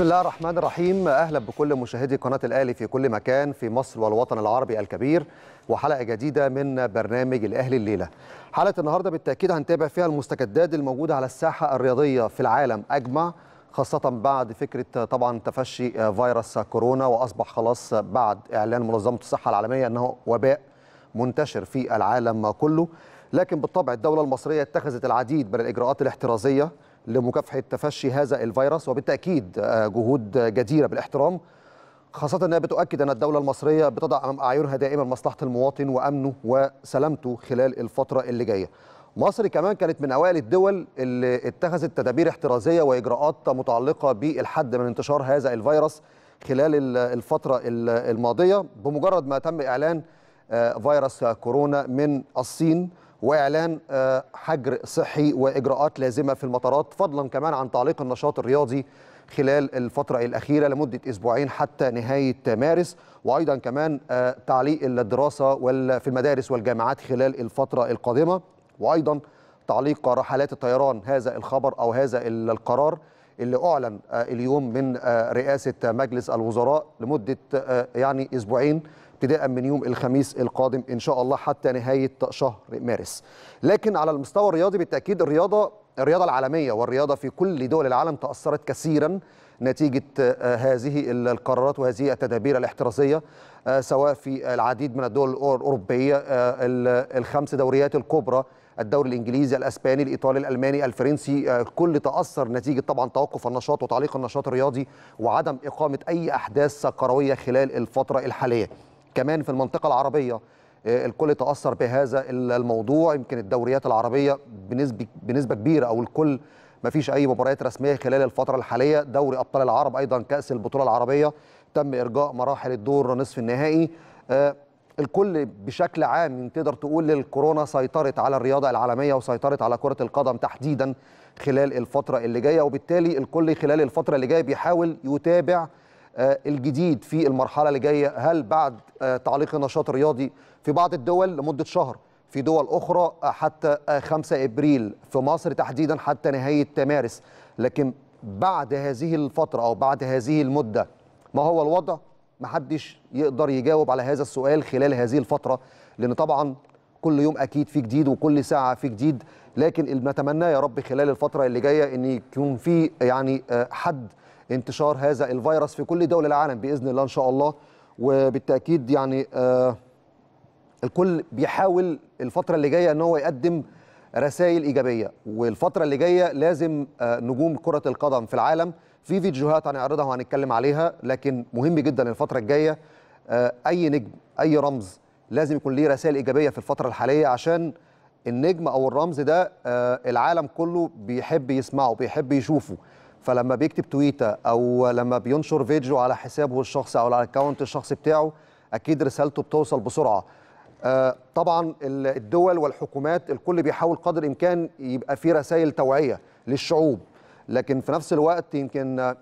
بسم الله الرحمن الرحيم اهلا بكل مشاهدي قناه الاهلي في كل مكان في مصر والوطن العربي الكبير وحلقه جديده من برنامج الاهلي الليله حلقه النهارده بالتاكيد هنتابع فيها المستجدات الموجوده على الساحه الرياضيه في العالم اجمع خاصة بعد فكرة طبعا تفشي فيروس كورونا وأصبح خلاص بعد إعلان منظمة الصحة العالمية أنه وباء منتشر في العالم كله لكن بالطبع الدولة المصرية اتخذت العديد من الإجراءات الاحترازية لمكافحه تفشي هذا الفيروس وبالتاكيد آه، جهود جديره بالاحترام خاصة أنها بتؤكد أن الدولة المصرية بتضع أمام أعينها دائما مصلحة المواطن وأمنه وسلامته خلال الفترة اللي جاية. مصر كمان كانت من أوائل الدول اللي اتخذت تدابير احترازية وإجراءات متعلقة بالحد من انتشار هذا الفيروس خلال الفترة الماضية بمجرد ما تم إعلان آه، فيروس كورونا من الصين واعلان آه، حجر صحي واجراءات لازمه في المطارات فضلا كمان عن تعليق النشاط الرياضي خلال الفترة الأخيرة لمدة أسبوعين حتى نهاية مارس وأيضا كمان آه، تعليق الدراسة في المدارس والجامعات خلال الفترة القادمة وأيضا تعليق رحلات الطيران هذا الخبر أو هذا القرار اللي أعلن آه، اليوم من رئاسة مجلس الوزراء لمدة يعني أسبوعين ابتداء من يوم الخميس القادم ان شاء الله حتى نهايه شهر مارس لكن على المستوى الرياضي بالتاكيد الرياضه الرياضه العالميه والرياضه في كل دول العالم تاثرت كثيرا نتيجه آه، هذه القرارات وهذه التدابير الاحترازيه آه، سواء في العديد من الدول الاوروبيه آه، الخمس دوريات الكبرى الدوري الانجليزي الاسباني الايطالي الالماني الفرنسي كل تاثر نتيجه طبعا توقف النشاط وتعليق النشاط الرياضي وعدم اقامه اي احداث كرويه خلال الفتره الحاليه كمان في المنطقة العربية آه، الكل تأثر بهذا الموضوع يمكن الدوريات العربية بنسبة بنسبة كبيرة أو الكل ما فيش أي مباريات رسمية خلال الفترة الحالية دوري أبطال العرب أيضا كأس البطولة العربية تم إرجاء مراحل الدور نصف النهائي آه، الكل بشكل عام تقدر تقول الكورونا سيطرت على الرياضة العالمية وسيطرت على كرة القدم تحديدا خلال الفترة اللي جاية وبالتالي الكل خلال الفترة اللي جاية بيحاول يتابع آه، الجديد في المرحله اللي جايه هل بعد آه، تعليق النشاط الرياضي في بعض الدول لمده شهر في دول اخرى آه، حتى 5 ابريل في مصر تحديدا حتى نهايه مارس لكن بعد هذه الفتره او بعد هذه المده ما هو الوضع محدش يقدر يجاوب على هذا السؤال خلال هذه الفتره لان طبعا كل يوم اكيد في جديد وكل ساعه في جديد لكن نتمنى يا رب خلال الفتره اللي جايه ان يكون في يعني حد انتشار هذا الفيروس في كل دول العالم باذن الله ان شاء الله وبالتاكيد يعني آه الكل بيحاول الفتره اللي جايه ان هو يقدم رسائل ايجابيه والفتره اللي جايه لازم آه نجوم كره القدم في العالم في فيديوهات هنعرضها وهنتكلم عليها لكن مهم جدا الفتره الجايه آه اي نجم اي رمز لازم يكون ليه رسائل ايجابيه في الفتره الحاليه عشان النجم او الرمز ده آه، العالم كله بيحب يسمعه بيحب يشوفه فلما بيكتب تويته او لما بينشر فيديو على حسابه الشخصي او على الاكونت الشخصي بتاعه اكيد رسالته بتوصل بسرعه آه، طبعا الدول والحكومات الكل بيحاول قدر الامكان يبقى في رسائل توعيه للشعوب لكن في نفس الوقت يمكن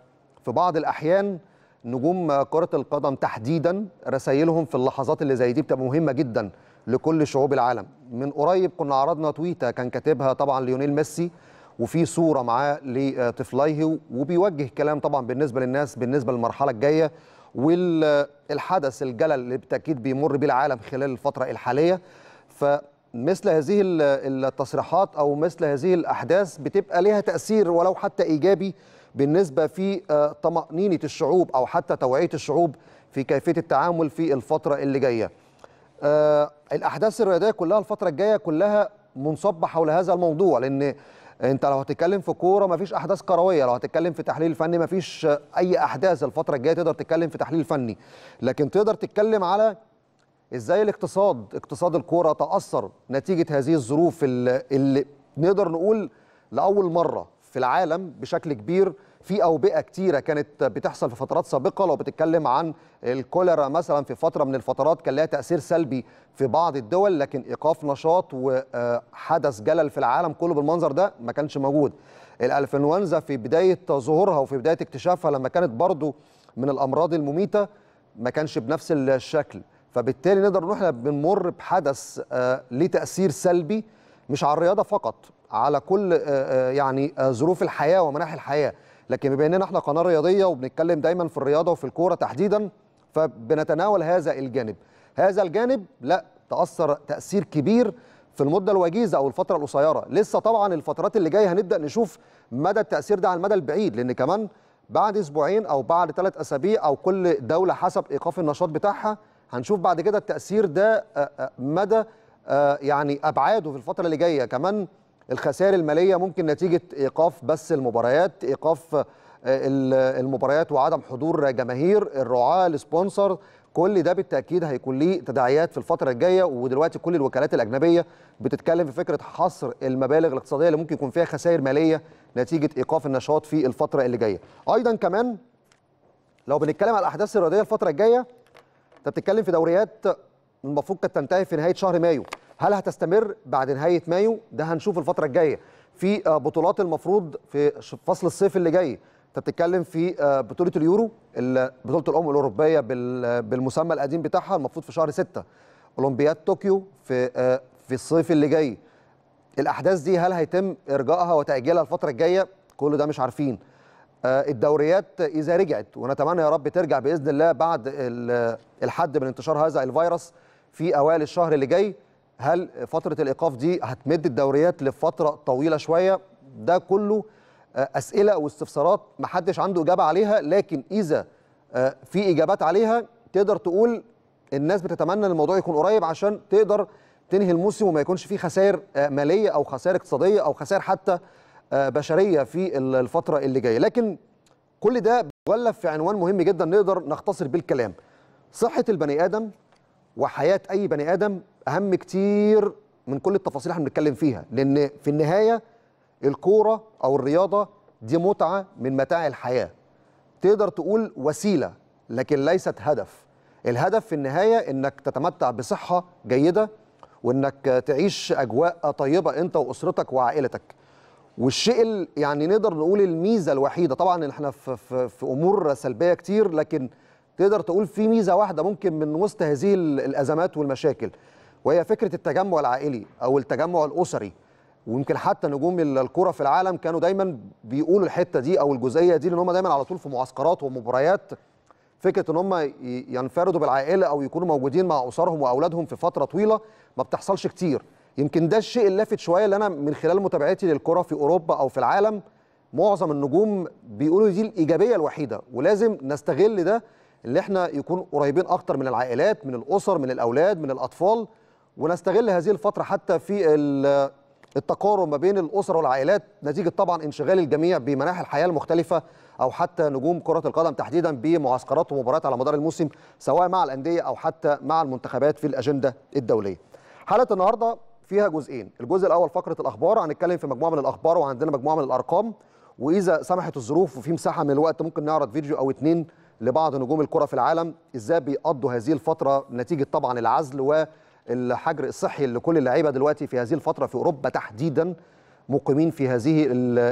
في بعض الاحيان نجوم كره القدم تحديدا رسائلهم في اللحظات اللي زي دي بتبقى مهمه جدا لكل شعوب العالم من قريب كنا عرضنا تويته كان كاتبها طبعا ليونيل ميسي وفي صوره معاه لطفليه وبيوجه كلام طبعا بالنسبه للناس بالنسبه للمرحله الجايه والحدث الجلل اللي بالتاكيد بيمر به العالم خلال الفتره الحاليه فمثل هذه التصريحات او مثل هذه الاحداث بتبقى لها تاثير ولو حتى ايجابي بالنسبه في آه، طمانينه الشعوب او حتى توعيه الشعوب في كيفيه التعامل في الفتره اللي جايه. آه، الاحداث الرياضيه كلها الفتره الجايه كلها منصبه حول هذا الموضوع لان انت لو هتتكلم في كوره مفيش احداث كرويه لو هتتكلم في تحليل فني مفيش اي احداث الفتره الجايه تقدر تتكلم في تحليل فني لكن تقدر تتكلم على ازاي الاقتصاد اقتصاد الكوره تاثر نتيجه هذه الظروف اللي, اللي نقدر نقول لاول مره في العالم بشكل كبير في اوبئه كتيره كانت بتحصل في فترات سابقه لو بتتكلم عن الكوليرا مثلا في فتره من الفترات كان لها تاثير سلبي في بعض الدول لكن ايقاف نشاط وحدث جلل في العالم كله بالمنظر ده ما كانش موجود الانفلونزا في بدايه ظهورها وفي بدايه اكتشافها لما كانت برضو من الامراض المميته ما كانش بنفس الشكل فبالتالي نقدر نقول احنا بنمر بحدث آه، ليه تاثير سلبي مش على الرياضه فقط على كل آه، آه، يعني ظروف الحياه ومناحي الحياه لكن بما اننا احنا قناه رياضيه وبنتكلم دايما في الرياضه وفي الكوره تحديدا فبنتناول هذا الجانب هذا الجانب لا تاثر تاثير كبير في المده الوجيزه او الفتره القصيره لسه طبعا الفترات اللي جايه هنبدا نشوف مدى التاثير ده على المدى البعيد لان كمان بعد اسبوعين او بعد ثلاث اسابيع او كل دوله حسب ايقاف النشاط بتاعها هنشوف بعد كده التاثير ده مدى يعني ابعاده في الفتره اللي جايه كمان الخسائر الماليه ممكن نتيجه ايقاف بس المباريات ايقاف آه، المباريات وعدم حضور جماهير الرعاه السبونسر كل ده بالتاكيد هيكون ليه تداعيات في الفتره الجايه ودلوقتي كل الوكالات الاجنبيه بتتكلم في فكره حصر المبالغ الاقتصاديه اللي ممكن يكون فيها خسائر ماليه نتيجه ايقاف النشاط في الفتره اللي جايه ايضا كمان لو بنتكلم على الاحداث الرياضيه الفتره الجايه انت بتتكلم في دوريات المفروض كانت تنتهي في نهايه شهر مايو هل هتستمر بعد نهايه مايو ده هنشوف الفتره الجايه في آه، بطولات المفروض في فصل الصيف اللي جاي انت بتتكلم في آه، بطوله اليورو بطوله الامم الاوروبيه بالمسمى القديم بتاعها المفروض في شهر 6 اولمبياد طوكيو في آه، في الصيف اللي جاي الاحداث دي هل هيتم ارجائها وتاجيلها الفتره الجايه كل ده مش عارفين الدوريات اذا رجعت ونتمنى يا رب ترجع باذن الله بعد الحد من انتشار هذا الفيروس في اوائل الشهر اللي جاي هل فتره الايقاف دي هتمد الدوريات لفتره طويله شويه ده كله آه، اسئله واستفسارات محدش عنده اجابه عليها لكن اذا آه، في اجابات عليها تقدر تقول الناس بتتمنى ان الموضوع يكون قريب عشان تقدر تنهي الموسم وما يكونش فيه خسائر آه، ماليه او خسائر اقتصاديه او خسائر حتى بشريه في الفتره اللي جايه لكن كل ده بيغلف في عنوان مهم جدا نقدر نختصر بالكلام صحه البني ادم وحياه اي بني ادم اهم كتير من كل التفاصيل اللي احنا بنتكلم فيها لان في النهايه الكوره او الرياضه دي متعه من متاع الحياه تقدر تقول وسيله لكن ليست هدف الهدف في النهايه انك تتمتع بصحه جيده وانك تعيش اجواء طيبه انت واسرتك وعائلتك والشيء يعني نقدر نقول الميزه الوحيده طبعا احنا في, في, في امور سلبيه كتير لكن تقدر تقول في ميزه واحده ممكن من وسط هذه الازمات والمشاكل وهي فكره التجمع العائلي او التجمع الاسري ويمكن حتى نجوم الكره في العالم كانوا دايما بيقولوا الحته دي او الجزئيه دي لان هم دايما على طول في معسكرات ومباريات فكره ان هم ينفردوا بالعائله او يكونوا موجودين مع اسرهم واولادهم في فتره طويله ما بتحصلش كتير يمكن ده الشيء اللافت شويه اللي انا من خلال متابعتي للكره في اوروبا او في العالم معظم النجوم بيقولوا دي الايجابيه الوحيده ولازم نستغل ده اللي احنا يكون قريبين اكتر من العائلات من الاسر من الاولاد من الاطفال ونستغل هذه الفتره حتى في التقارب ما بين الاسر والعائلات نتيجه طبعا انشغال الجميع بمناحي الحياه المختلفه او حتى نجوم كره القدم تحديدا بمعسكرات ومباريات على مدار الموسم سواء مع الانديه او حتى مع المنتخبات في الاجنده الدوليه. حلقه النهارده فيها جزئين، الجزء الاول فقره الاخبار هنتكلم في مجموعه من الاخبار وعندنا مجموعه من الارقام واذا سمحت الظروف وفي مساحه من الوقت ممكن نعرض فيديو او اتنين لبعض نجوم الكره في العالم ازاي بيقضوا هذه الفتره نتيجه طبعا العزل و الحجر الصحي اللي كل اللعيبه دلوقتي في هذه الفتره في اوروبا تحديدا مقيمين في هذه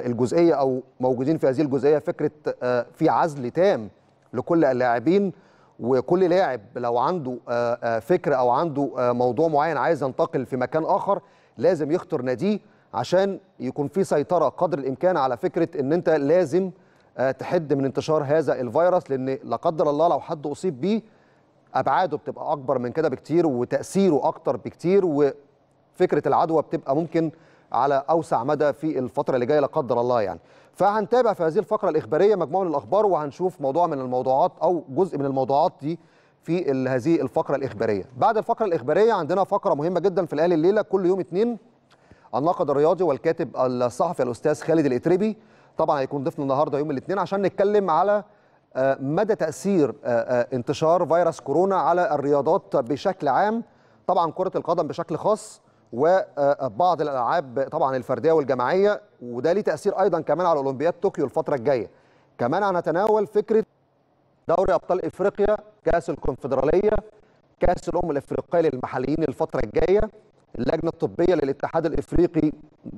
الجزئيه او موجودين في هذه الجزئيه فكره آه، في عزل تام لكل اللاعبين وكل لاعب لو عنده آه، آه، فكره او عنده موضوع معين عايز ينتقل في مكان اخر لازم يختار ناديه عشان يكون في سيطره قدر الامكان على فكره ان انت لازم تحد من انتشار هذا الفيروس لان لا قدر الله لو حد اصيب بيه ابعاده بتبقى اكبر من كده بكتير وتاثيره اكتر بكتير وفكره العدوى بتبقى ممكن على اوسع مدى في الفتره اللي جايه لا قدر الله يعني فهنتابع في هذه الفقره الاخباريه مجموعه من الاخبار وهنشوف موضوع من الموضوعات او جزء من الموضوعات دي في هذه الفقره الاخباريه بعد الفقره الاخباريه عندنا فقره مهمه جدا في الاهلي الليله كل يوم اثنين الناقد الرياضي والكاتب الصحفي الاستاذ خالد الاتربي طبعا هيكون ضيفنا النهارده يوم الاثنين عشان نتكلم على آه، مدى تاثير آه، آه، انتشار فيروس كورونا على الرياضات بشكل عام طبعا كره القدم بشكل خاص وبعض الالعاب طبعا الفرديه والجماعيه وده ليه تاثير ايضا كمان على اولمبياد طوكيو الفتره الجايه كمان هنتناول فكره دوري ابطال افريقيا كاس الكونفدراليه كاس الامم الافريقيه للمحليين الفتره الجايه اللجنه الطبيه للاتحاد الافريقي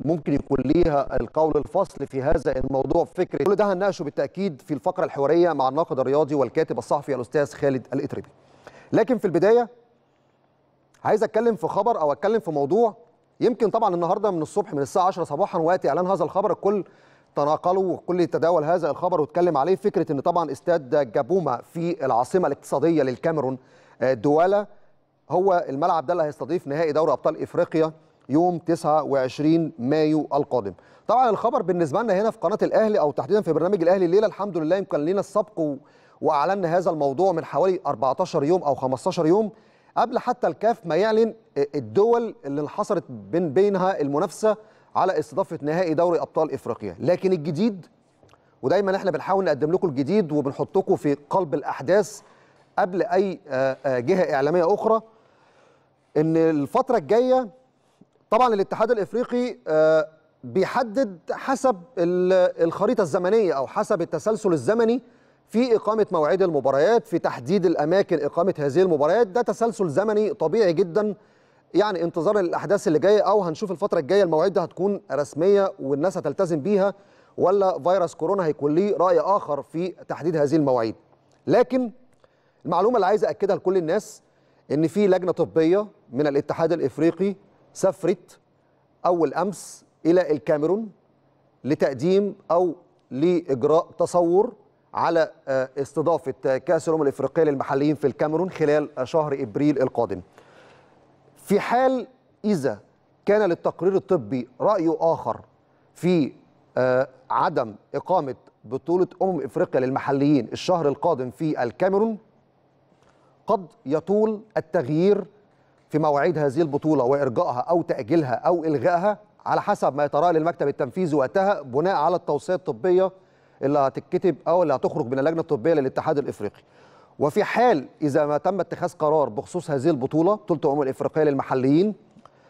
ممكن يكون ليها القول الفصل في هذا الموضوع فكره كل ده هنناقشه بالتاكيد في الفقره الحواريه مع الناقد الرياضي والكاتب الصحفي الاستاذ خالد الاتربي لكن في البدايه عايز اتكلم في خبر او اتكلم في موضوع يمكن طبعا النهارده من الصبح من الساعه 10 صباحا وقت اعلان هذا الخبر الكل تناقلوا وكل تداول هذا الخبر واتكلم عليه فكره ان طبعا استاد جابوما في العاصمه الاقتصاديه للكاميرون آه، دوالا هو الملعب ده اللي هيستضيف نهائي دوري ابطال افريقيا يوم 29 مايو القادم طبعا الخبر بالنسبه لنا هنا في قناه الاهلي او تحديدا في برنامج الاهلي الليله الحمد لله يمكن لنا السبق واعلنا هذا الموضوع من حوالي 14 يوم او 15 يوم قبل حتى الكاف ما يعلن الدول اللي انحصرت بين بينها المنافسه على استضافه نهائي دوري ابطال افريقيا لكن الجديد ودايما احنا بنحاول نقدم لكم الجديد وبنحطكم في قلب الاحداث قبل اي آه، آه، جهه اعلاميه اخرى ان الفتره الجايه طبعا الاتحاد الافريقي آه، بيحدد حسب الخريطه الزمنيه او حسب التسلسل الزمني في اقامه مواعيد المباريات في تحديد الاماكن اقامه هذه المباريات ده تسلسل زمني طبيعي جدا يعني انتظار الاحداث اللي جايه او هنشوف الفتره الجايه المواعيد دي هتكون رسميه والناس هتلتزم بيها ولا فيروس كورونا هيكون ليه راي اخر في تحديد هذه المواعيد لكن المعلومه اللي عايز اكدها لكل الناس ان في لجنه طبيه من الاتحاد الافريقي سافرت اول امس الى الكاميرون لتقديم او لاجراء تصور على آه، استضافه آه، كاس الامم الافريقيه للمحليين في الكاميرون خلال آه، شهر ابريل القادم. في حال اذا كان للتقرير الطبي راي اخر في عدم اقامه بطوله امم افريقيا للمحليين الشهر القادم في الكاميرون قد يطول التغيير في مواعيد هذه البطولة وإرجائها أو تأجيلها أو إلغائها على حسب ما يتراءى للمكتب التنفيذي وقتها بناء على التوصية الطبية اللي هتتكتب أو اللي هتخرج من اللجنة الطبية للاتحاد الإفريقي وفي حال إذا ما تم اتخاذ قرار بخصوص هذه البطولة ثلث الأمم الإفريقية للمحليين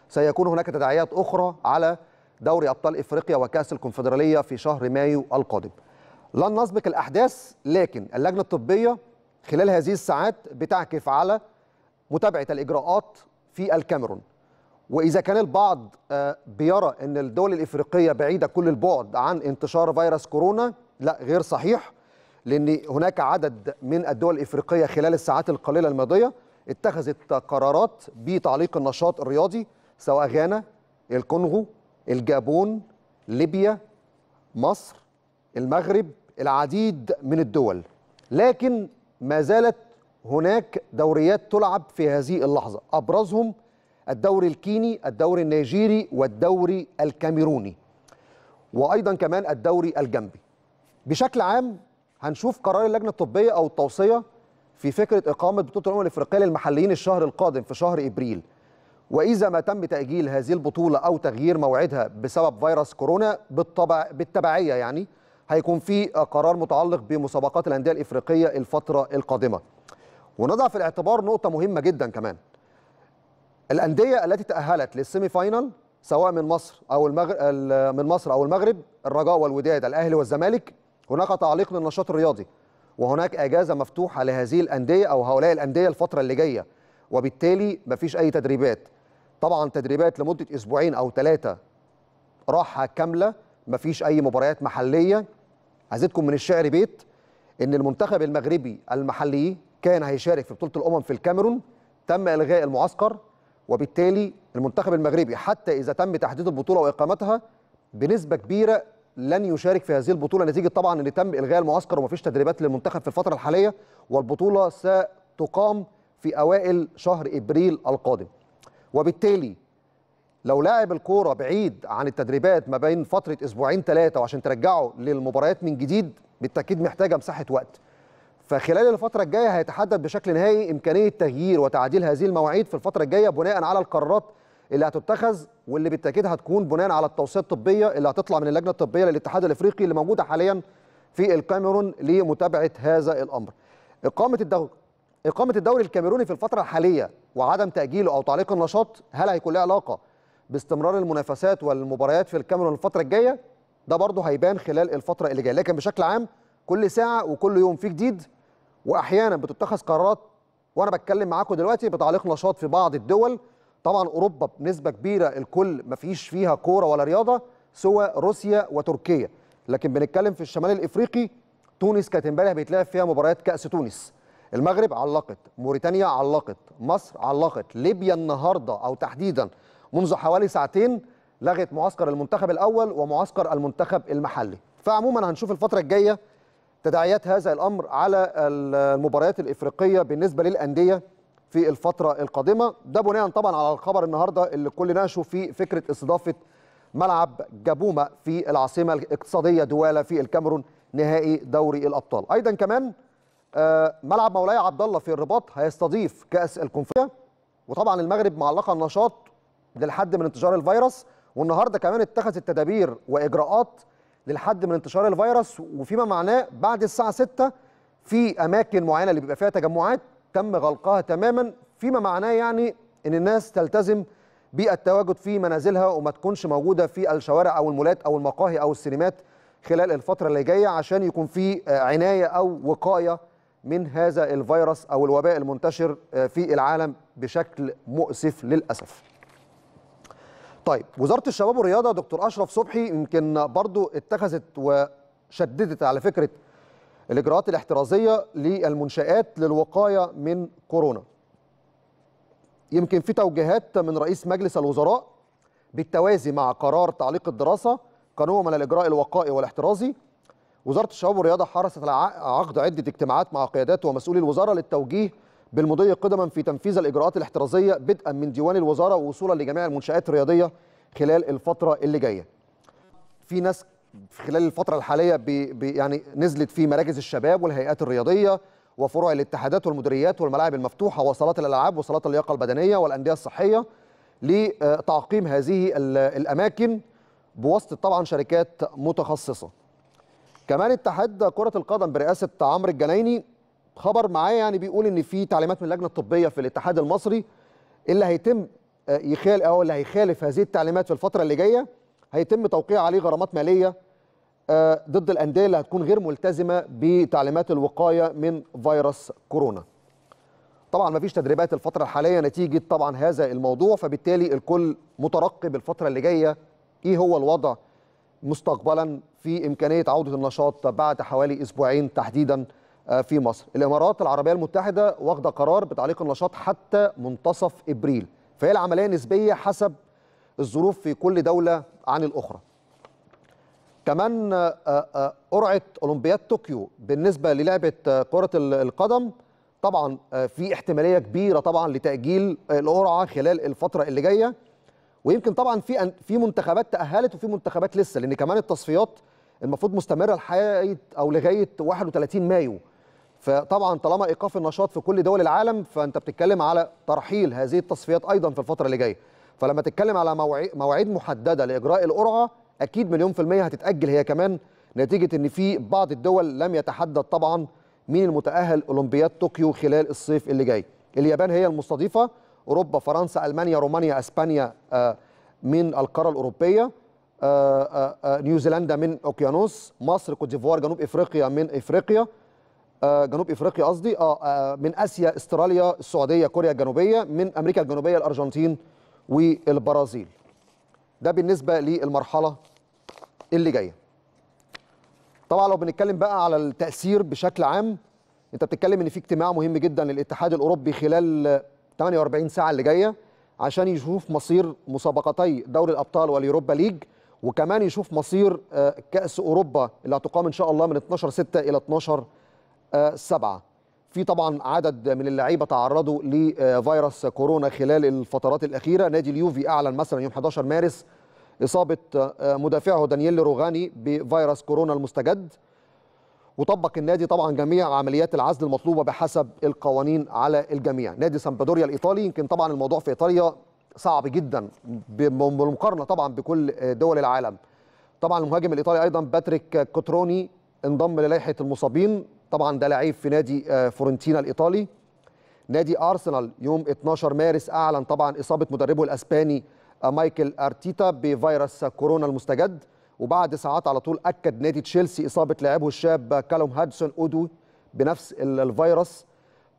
سيكون هناك تداعيات أخرى على دوري أبطال إفريقيا وكأس الكونفدرالية في شهر مايو القادم لن نسبق الأحداث لكن اللجنة الطبية خلال هذه الساعات بتعكف على متابعة الإجراءات في الكاميرون وإذا كان البعض آه، بيرى أن الدول الإفريقية بعيدة كل البعد عن انتشار فيروس كورونا لا غير صحيح لأن هناك عدد من الدول الإفريقية خلال الساعات القليلة الماضية اتخذت قرارات بتعليق النشاط الرياضي سواء غانا الكونغو الجابون ليبيا مصر المغرب العديد من الدول لكن ما زالت هناك دوريات تلعب في هذه اللحظة أبرزهم الدوري الكيني الدوري النيجيري والدوري الكاميروني وأيضا كمان الدوري الجنبي بشكل عام هنشوف قرار اللجنة الطبية أو التوصية في فكرة إقامة بطولة الأمم الأفريقية للمحليين الشهر القادم في شهر إبريل وإذا ما تم تأجيل هذه البطولة أو تغيير موعدها بسبب فيروس كورونا بالطبع بالتبعية يعني هيكون في قرار متعلق بمسابقات الانديه الافريقيه الفتره القادمه ونضع في الاعتبار نقطه مهمه جدا كمان الانديه التي تاهلت للسيمي فاينل سواء من مصر او المغرب من مصر او المغرب الرجاء والوداد الاهلي والزمالك هناك تعليق للنشاط الرياضي وهناك اجازه مفتوحه لهذه الانديه او هؤلاء الانديه الفتره اللي جايه وبالتالي مفيش اي تدريبات طبعا تدريبات لمده اسبوعين او ثلاثه راحه كامله مفيش اي مباريات محليه عايزتكم من الشعر بيت ان المنتخب المغربي المحلي كان هيشارك في بطوله الامم في الكاميرون تم الغاء المعسكر وبالتالي المنتخب المغربي حتى اذا تم تحديد البطوله واقامتها بنسبه كبيره لن يشارك في هذه البطوله نتيجه طبعا ان تم الغاء المعسكر ومفيش تدريبات للمنتخب في الفتره الحاليه والبطوله ستقام في اوائل شهر ابريل القادم وبالتالي لو لاعب الكوره بعيد عن التدريبات ما بين فتره اسبوعين ثلاثه وعشان ترجعه للمباريات من جديد بالتاكيد محتاجه مساحه وقت فخلال الفتره الجايه هيتحدد بشكل نهائي امكانيه تغيير وتعديل هذه المواعيد في الفتره الجايه بناء على القرارات اللي هتتخذ واللي بالتاكيد هتكون بناء على التوصيه الطبيه اللي هتطلع من اللجنه الطبيه للاتحاد الافريقي اللي موجوده حاليا في الكاميرون لمتابعه هذا الامر. اقامه الدوري اقامه الدوري الكاميروني في الفتره الحاليه وعدم تاجيله او تعليق النشاط هل هيكون له علاقه باستمرار المنافسات والمباريات في الكاميرون الفتره الجايه ده برضه هيبان خلال الفتره اللي جايه لكن بشكل عام كل ساعه وكل يوم في جديد واحيانا بتتخذ قرارات وانا بتكلم معاكم دلوقتي بتعليق نشاط في بعض الدول طبعا اوروبا بنسبه كبيره الكل ما فيش فيها كوره ولا رياضه سوى روسيا وتركيا لكن بنتكلم في الشمال الافريقي تونس كانت امبارح بيتلعب فيها مباريات كاس تونس المغرب علقت موريتانيا علقت مصر علقت ليبيا النهارده او تحديدا منذ حوالي ساعتين لغت معسكر المنتخب الأول ومعسكر المنتخب المحلي فعموما هنشوف الفترة الجاية تداعيات هذا الأمر على المباريات الإفريقية بالنسبة للأندية في الفترة القادمة ده بناء طبعا على الخبر النهاردة اللي كل ناقشه في فكرة استضافة ملعب جابوما في العاصمة الاقتصادية دواله في الكاميرون نهائي دوري الأبطال أيضا كمان آه، ملعب مولاي عبد الله في الرباط هيستضيف كأس الكونفدرالية وطبعا المغرب معلقة النشاط للحد من انتشار الفيروس والنهارده كمان اتخذت تدابير واجراءات للحد من انتشار الفيروس وفيما معناه بعد الساعه 6 في اماكن معينه اللي بيبقى فيها تجمعات تم غلقها تماما فيما معناه يعني ان الناس تلتزم بالتواجد في منازلها وما تكونش موجوده في الشوارع او المولات او المقاهي او السينمات خلال الفتره اللي جايه عشان يكون في آه، عنايه او وقايه من هذا الفيروس او الوباء المنتشر آه، في العالم بشكل مؤسف للاسف طيب وزاره الشباب والرياضه دكتور اشرف صبحي يمكن برضو اتخذت وشددت على فكره الاجراءات الاحترازيه للمنشات للوقايه من كورونا يمكن في توجيهات من رئيس مجلس الوزراء بالتوازي مع قرار تعليق الدراسه قانون من الاجراء الوقائي والاحترازي وزاره الشباب والرياضه حرصت على عقد عده اجتماعات مع قيادات ومسؤولي الوزاره للتوجيه بالمضي قدما في تنفيذ الإجراءات الاحترازية بدءا من ديوان الوزارة ووصولا لجميع المنشآت الرياضية خلال الفترة اللي جاية في ناس خلال الفترة الحالية بي بي يعني نزلت في مراكز الشباب والهيئات الرياضية وفروع الاتحادات والمديريات والملاعب المفتوحة وصالات الألعاب وصالات اللياقة البدنية والأندية الصحية لتعقيم هذه الأماكن بواسطة طبعا شركات متخصصة كمان اتحاد كرة القدم برئاسة عمرو الجنايني خبر معايا يعني بيقول ان في تعليمات من اللجنه الطبيه في الاتحاد المصري اللي هيتم آه، يخال او اللي هيخالف هذه التعليمات في الفتره اللي جايه هيتم توقيع عليه غرامات ماليه آه، ضد الانديه اللي هتكون غير ملتزمه بتعليمات الوقايه من فيروس كورونا. طبعا ما فيش تدريبات الفتره الحاليه نتيجه طبعا هذا الموضوع فبالتالي الكل مترقب الفتره اللي جايه ايه هو الوضع مستقبلا في امكانيه عوده النشاط بعد حوالي اسبوعين تحديدا آه، في مصر الامارات العربيه المتحده واخده قرار بتعليق النشاط حتى منتصف ابريل فهي العمليه نسبيه حسب الظروف في كل دوله عن الاخرى كمان آه، آه، قرعه اولمبياد طوكيو بالنسبه للعبه كره القدم طبعا في احتماليه كبيره طبعا لتاجيل القرعه خلال الفتره اللي جايه ويمكن طبعا في في منتخبات تاهلت وفي منتخبات لسه لان كمان التصفيات المفروض مستمره لحقيقه او لغايه 31 مايو فطبعا طالما ايقاف النشاط في كل دول العالم فانت بتتكلم على ترحيل هذه التصفيات ايضا في الفتره اللي جايه فلما تتكلم على مواعيد محدده لاجراء القرعه اكيد مليون في الميه هتتاجل هي كمان نتيجه ان في بعض الدول لم يتحدد طبعا مين المتاهل اولمبياد طوكيو خلال الصيف اللي جاي اليابان هي المستضيفه اوروبا فرنسا المانيا رومانيا اسبانيا آه، من القاره الاوروبيه آه، آه، نيوزيلندا من اوكيانوس مصر كوت ديفوار جنوب افريقيا من افريقيا آه، جنوب افريقيا قصدي آه،, اه من اسيا استراليا السعوديه كوريا الجنوبيه من امريكا الجنوبيه الارجنتين والبرازيل ده بالنسبه للمرحله اللي جايه طبعا لو بنتكلم بقى على التاثير بشكل عام انت بتتكلم ان في اجتماع مهم جدا للاتحاد الاوروبي خلال 48 ساعه اللي جايه عشان يشوف مصير مسابقتي دوري الابطال واليوروبا ليج وكمان يشوف مصير آه، كاس اوروبا اللي هتقام ان شاء الله من 12 6 الى 12 سبعة في طبعا عدد من اللعيبه تعرضوا لفيروس كورونا خلال الفترات الاخيره نادي اليوفي اعلن مثلا يوم 11 مارس اصابه آه، مدافعه دانييل روغاني بفيروس كورونا المستجد وطبق النادي طبعا جميع عمليات العزل المطلوبه بحسب القوانين على الجميع نادي سامبادوريا الايطالي يمكن طبعا الموضوع في ايطاليا صعب جدا بالمقارنه طبعا بكل دول العالم طبعا المهاجم الايطالي ايضا باتريك كوتروني انضم للائحه المصابين طبعا ده لعيب في نادي آه، فورنتينا الايطالي نادي ارسنال يوم 12 مارس اعلن طبعا اصابه مدربه الاسباني آه، مايكل ارتيتا بفيروس كورونا المستجد وبعد ساعات على طول اكد نادي تشيلسي اصابه لاعبه الشاب كالوم هادسون اودو بنفس الفيروس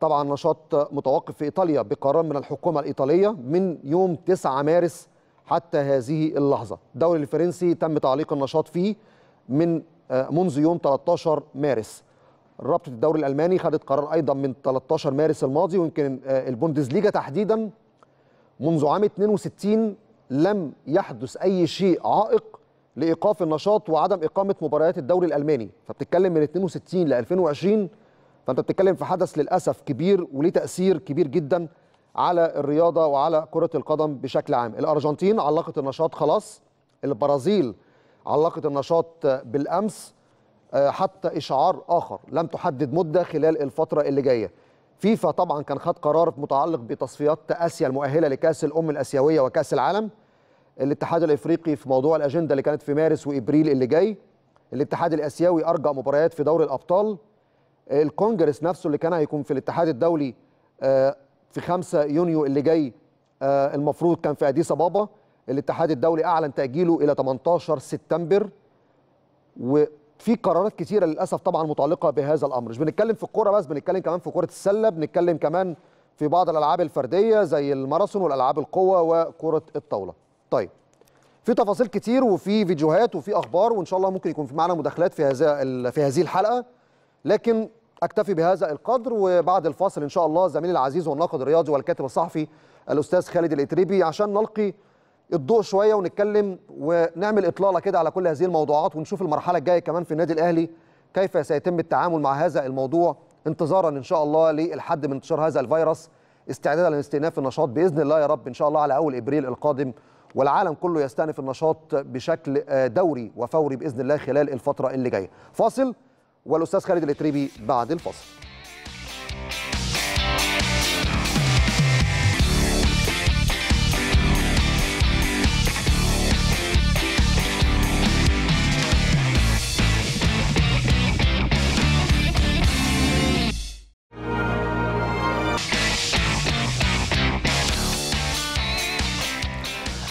طبعا نشاط متوقف في ايطاليا بقرار من الحكومه الايطاليه من يوم 9 مارس حتى هذه اللحظه الدوري الفرنسي تم تعليق النشاط فيه من آه، منذ يوم 13 مارس رابطه الدوري الالماني خدت قرار ايضا من 13 مارس الماضي ويمكن آه، البوندسليجا تحديدا منذ عام 62 لم يحدث اي شيء عائق لايقاف النشاط وعدم اقامه مباريات الدوري الالماني فبتتكلم من 62 ل 2020 فانت بتتكلم في حدث للاسف كبير وليه تاثير كبير جدا على الرياضه وعلى كره القدم بشكل عام الارجنتين علقت النشاط خلاص البرازيل علقت النشاط بالامس آه، حتى اشعار اخر لم تحدد مده خلال الفتره اللي جايه فيفا طبعا كان خد قرار متعلق بتصفيات اسيا المؤهله لكاس الام الاسيويه وكاس العالم الاتحاد الافريقي في موضوع الاجنده اللي كانت في مارس وابريل اللي جاي الاتحاد الاسيوي ارجع مباريات في دوري الابطال الكونجرس نفسه اللي كان هيكون في الاتحاد الدولي آه، في 5 يونيو اللي جاي آه، المفروض كان في اديس ابابا الاتحاد الدولي اعلن تاجيله الى 18 سبتمبر في قرارات كتيره للاسف طبعا متعلقه بهذا الامر مش بنتكلم في الكوره بس بنتكلم كمان في كره السله بنتكلم كمان في بعض الالعاب الفرديه زي الماراثون والالعاب القوه وكره الطاوله طيب في تفاصيل كتير وفي فيديوهات وفي اخبار وان شاء الله ممكن يكون في معنا مداخلات في هذا في هذه الحلقه لكن اكتفي بهذا القدر وبعد الفاصل ان شاء الله زميلي العزيز والناقد الرياضي والكاتب الصحفي الاستاذ خالد الاتريبي عشان نلقي الضوء شويه ونتكلم ونعمل اطلاله كده على كل هذه الموضوعات ونشوف المرحله الجايه كمان في النادي الاهلي كيف سيتم التعامل مع هذا الموضوع انتظارا ان شاء الله للحد من انتشار هذا الفيروس استعدادا لاستئناف النشاط باذن الله يا رب ان شاء الله على اول ابريل القادم والعالم كله يستأنف النشاط بشكل دوري وفوري باذن الله خلال الفتره اللي جايه. فاصل والاستاذ خالد الاتريبي بعد الفاصل.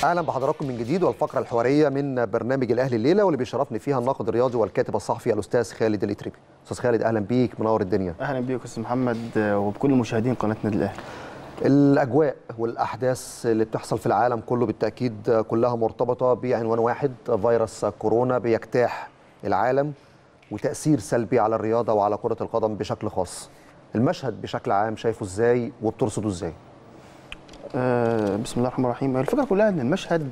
اهلا بحضراتكم من جديد والفقره الحواريه من برنامج الاهلي الليله واللي بيشرفني فيها الناقد الرياضي والكاتب الصحفي الاستاذ خالد الاتريبي استاذ خالد اهلا بيك منور الدنيا اهلا بيك استاذ محمد وبكل مشاهدين قناه النادي الاهلي الاجواء والاحداث اللي بتحصل في العالم كله بالتاكيد كلها مرتبطه بعنوان واحد فيروس كورونا بيجتاح العالم وتاثير سلبي على الرياضه وعلى كره القدم بشكل خاص المشهد بشكل عام شايفه ازاي وبترصده ازاي آه، بسم الله الرحمن الرحيم الفكره كلها ان المشهد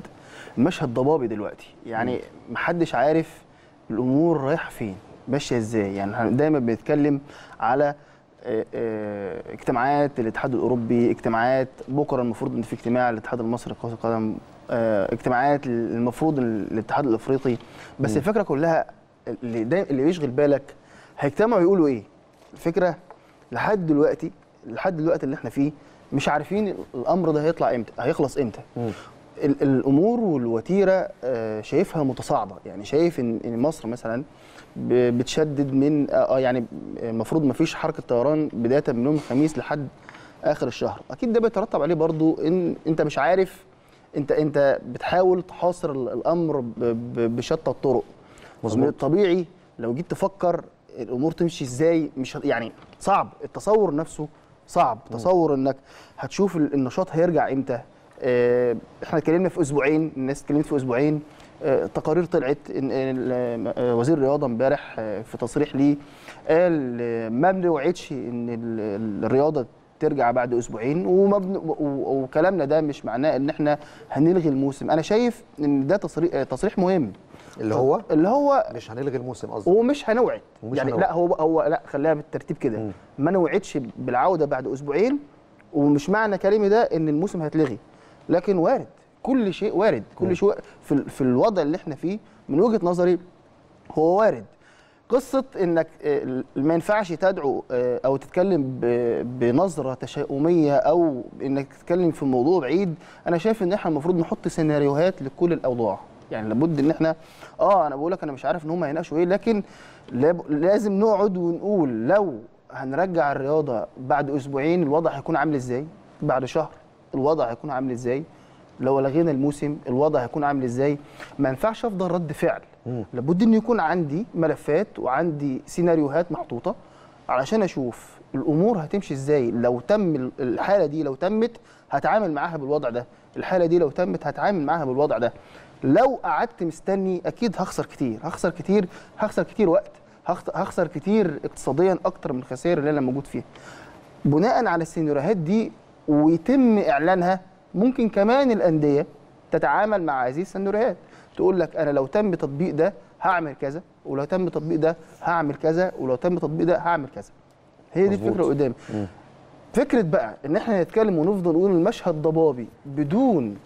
مشهد ضبابي دلوقتي يعني محدش عارف الامور رايحه فين ماشيه ازاي يعني دايما بنتكلم على آه، آه، اجتماعات الاتحاد الاوروبي اجتماعات بكره المفروض ان في اجتماع الاتحاد المصري لكره القدم اجتماعات المفروض الاتحاد الافريقي بس م. الفكره كلها اللي اللي بيشغل بالك هيجتمعوا يقولوا ايه الفكره لحد دلوقتي لحد الوقت اللي احنا فيه مش عارفين الامر ده هيطلع امتى هيخلص امتى الامور والوتيره آه، شايفها متصاعده يعني شايف ان مصر مثلا بتشدد من اه, آه، يعني المفروض ما فيش حركه طيران بدايه من يوم الخميس لحد اخر الشهر اكيد ده بيترتب عليه برضو ان انت مش عارف انت انت بتحاول تحاصر الامر بشتى الطرق مظبوط طبيعي لو جيت تفكر الامور تمشي ازاي مش يعني صعب التصور نفسه صعب تصور انك هتشوف النشاط هيرجع امتى آه، احنا اتكلمنا في اسبوعين الناس اتكلمت في اسبوعين آه، تقارير طلعت ان آه، وزير الرياضه امبارح في تصريح ليه قال ما بنوعدش ان الرياضه ترجع بعد اسبوعين ومبن... وكلامنا ده مش معناه ان احنا هنلغي الموسم انا شايف ان ده تصريح تصريح مهم اللي هو اللي هو مش هنلغي الموسم قصدي ومش هنوعد يعني هنوعد. لا هو هو لا خليها بالترتيب كده ما نوعدش بالعوده بعد اسبوعين ومش معنى كلامي ده ان الموسم هيتلغي لكن وارد كل شيء وارد كل شيء في, في الوضع اللي احنا فيه من وجهه نظري هو وارد قصه انك آه، ما ينفعش تدعو آه، او تتكلم بنظره تشاؤميه او انك تتكلم في موضوع بعيد انا شايف ان احنا المفروض نحط سيناريوهات لكل الاوضاع يعني لابد ان احنا اه انا بقول لك انا مش عارف ان هم هيناقشوا ايه لكن لازم نقعد ونقول لو هنرجع الرياضه بعد اسبوعين الوضع هيكون عامل ازاي بعد شهر الوضع هيكون عامل ازاي لو لغينا الموسم الوضع هيكون عامل ازاي ما ينفعش افضل رد فعل مم. لابد ان يكون عندي ملفات وعندي سيناريوهات محطوطه علشان اشوف الامور هتمشي ازاي لو تم الحاله دي لو تمت هتعامل معاها بالوضع ده الحاله دي لو تمت هتعامل معاها بالوضع ده لو قعدت مستني اكيد هخسر كتير هخسر كتير هخسر كتير وقت هخسر كتير اقتصاديا اكتر من الخسائر اللي انا موجود فيها بناء على السيناريوهات دي ويتم اعلانها ممكن كمان الانديه تتعامل مع هذه السيناريوهات تقول لك انا لو تم تطبيق ده هعمل كذا ولو تم تطبيق ده هعمل كذا ولو تم تطبيق ده هعمل كذا هي دي الفكره قدامي فكره بقى ان احنا نتكلم ونفضل نقول المشهد ضبابي بدون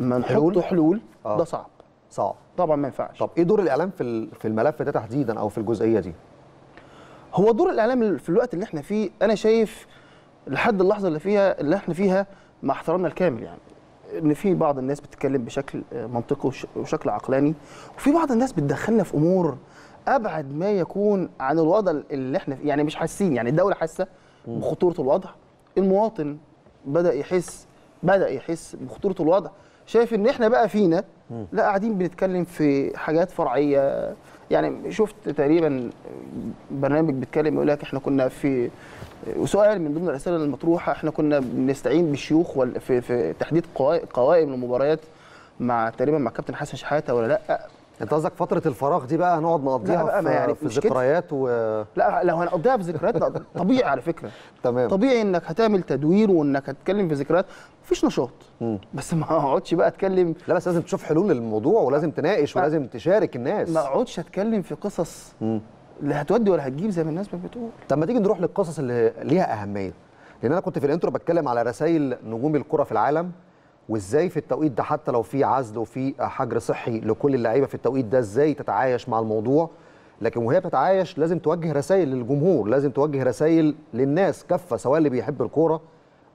ما نحط حلول آه. ده صعب صعب طبعا ما ينفعش طب ايه دور الاعلام في في الملف ده تحديدا او في الجزئيه دي هو دور الاعلام في الوقت اللي احنا فيه انا شايف لحد اللحظه اللي فيها اللي احنا فيها مع احترامنا الكامل يعني ان في بعض الناس بتتكلم بشكل آه، منطقي وشكل عقلاني وفي بعض الناس بتدخلنا في امور ابعد ما يكون عن الوضع اللي احنا فيه يعني مش حاسين يعني الدوله حاسه بخطوره الوضع المواطن بدا يحس بدا يحس بخطوره الوضع شايف ان احنا بقى فينا لا قاعدين بنتكلم في حاجات فرعيه يعني شفت تقريبا برنامج بيتكلم يقول لك احنا كنا في وسؤال من ضمن الاسئله المطروحه احنا كنا بنستعين بالشيوخ في, في تحديد قوائم المباريات مع تقريبا مع كابتن حسن شحاته ولا لا انت قصدك فتره الفراغ دي بقى هنقعد نقضيها بقى في, يعني في ذكريات و لا لو هنقضيها في ذكريات طبيعي على فكره تمام طبيعي انك هتعمل تدوير وانك هتتكلم في ذكريات مفيش نشاط مم. بس ما اقعدش بقى اتكلم لا بس لازم تشوف حلول للموضوع ولازم تناقش ولازم تشارك الناس ما اقعدش اتكلم في قصص مم. لا هتودي ولا هتجيب زي ما الناس بتقول طب ما تيجي نروح للقصص اللي ليها اهميه لان انا كنت في الانترو بتكلم على رسائل نجوم الكره في العالم وازاي في التوقيت ده حتى لو في عزل وفي حجر صحي لكل اللعيبه في التوقيت ده ازاي تتعايش مع الموضوع لكن وهي بتتعايش لازم توجه رسائل للجمهور لازم توجه رسائل للناس كفه سواء اللي بيحب الكوره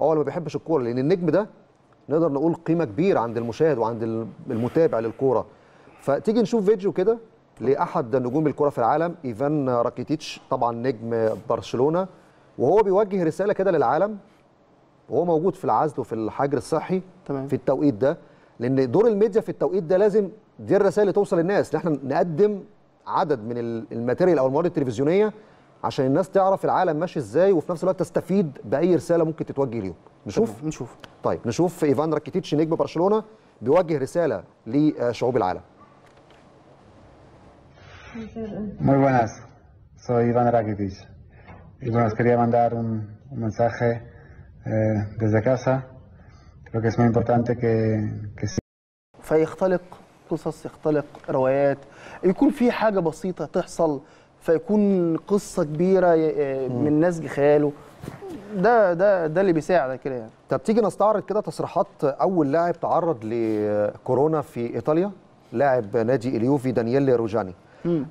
او اللي ما بيحبش الكوره لان النجم ده نقدر نقول قيمه كبيره عند المشاهد وعند المتابع للكوره فتيجي نشوف فيديو كده لاحد نجوم الكوره في العالم ايفان راكيتيتش طبعا نجم برشلونه وهو بيوجه رساله كده للعالم وهو موجود في العزل وفي الحجر الصحي تمام. في التوقيت ده لان دور الميديا في التوقيت ده لازم دي الرسائل اللي توصل للناس ان احنا نقدم عدد من الماتيريال او المواد التلفزيونيه عشان الناس تعرف العالم ماشي ازاي وفي نفس الوقت تستفيد باي رساله ممكن تتوجه ليهم نشوف تمام. نشوف طيب نشوف ايفان راكيتيتش نجم برشلونه بيوجه رساله لشعوب العالم Muy buenas, soy Iván Rakitic. Y bueno, quería mandar un, un mensaje desde casa. Creo que es muy importante que, que... فيختلق قصص يختلق روايات يكون في حاجة بسيطة تحصل فيكون قصة كبيرة آه، من نسج خياله ده ده ده اللي بيساعد كده يعني طب تيجي نستعرض كده تصريحات اول لاعب تعرض لكورونا في ايطاليا لاعب نادي اليوفي دانييل روجاني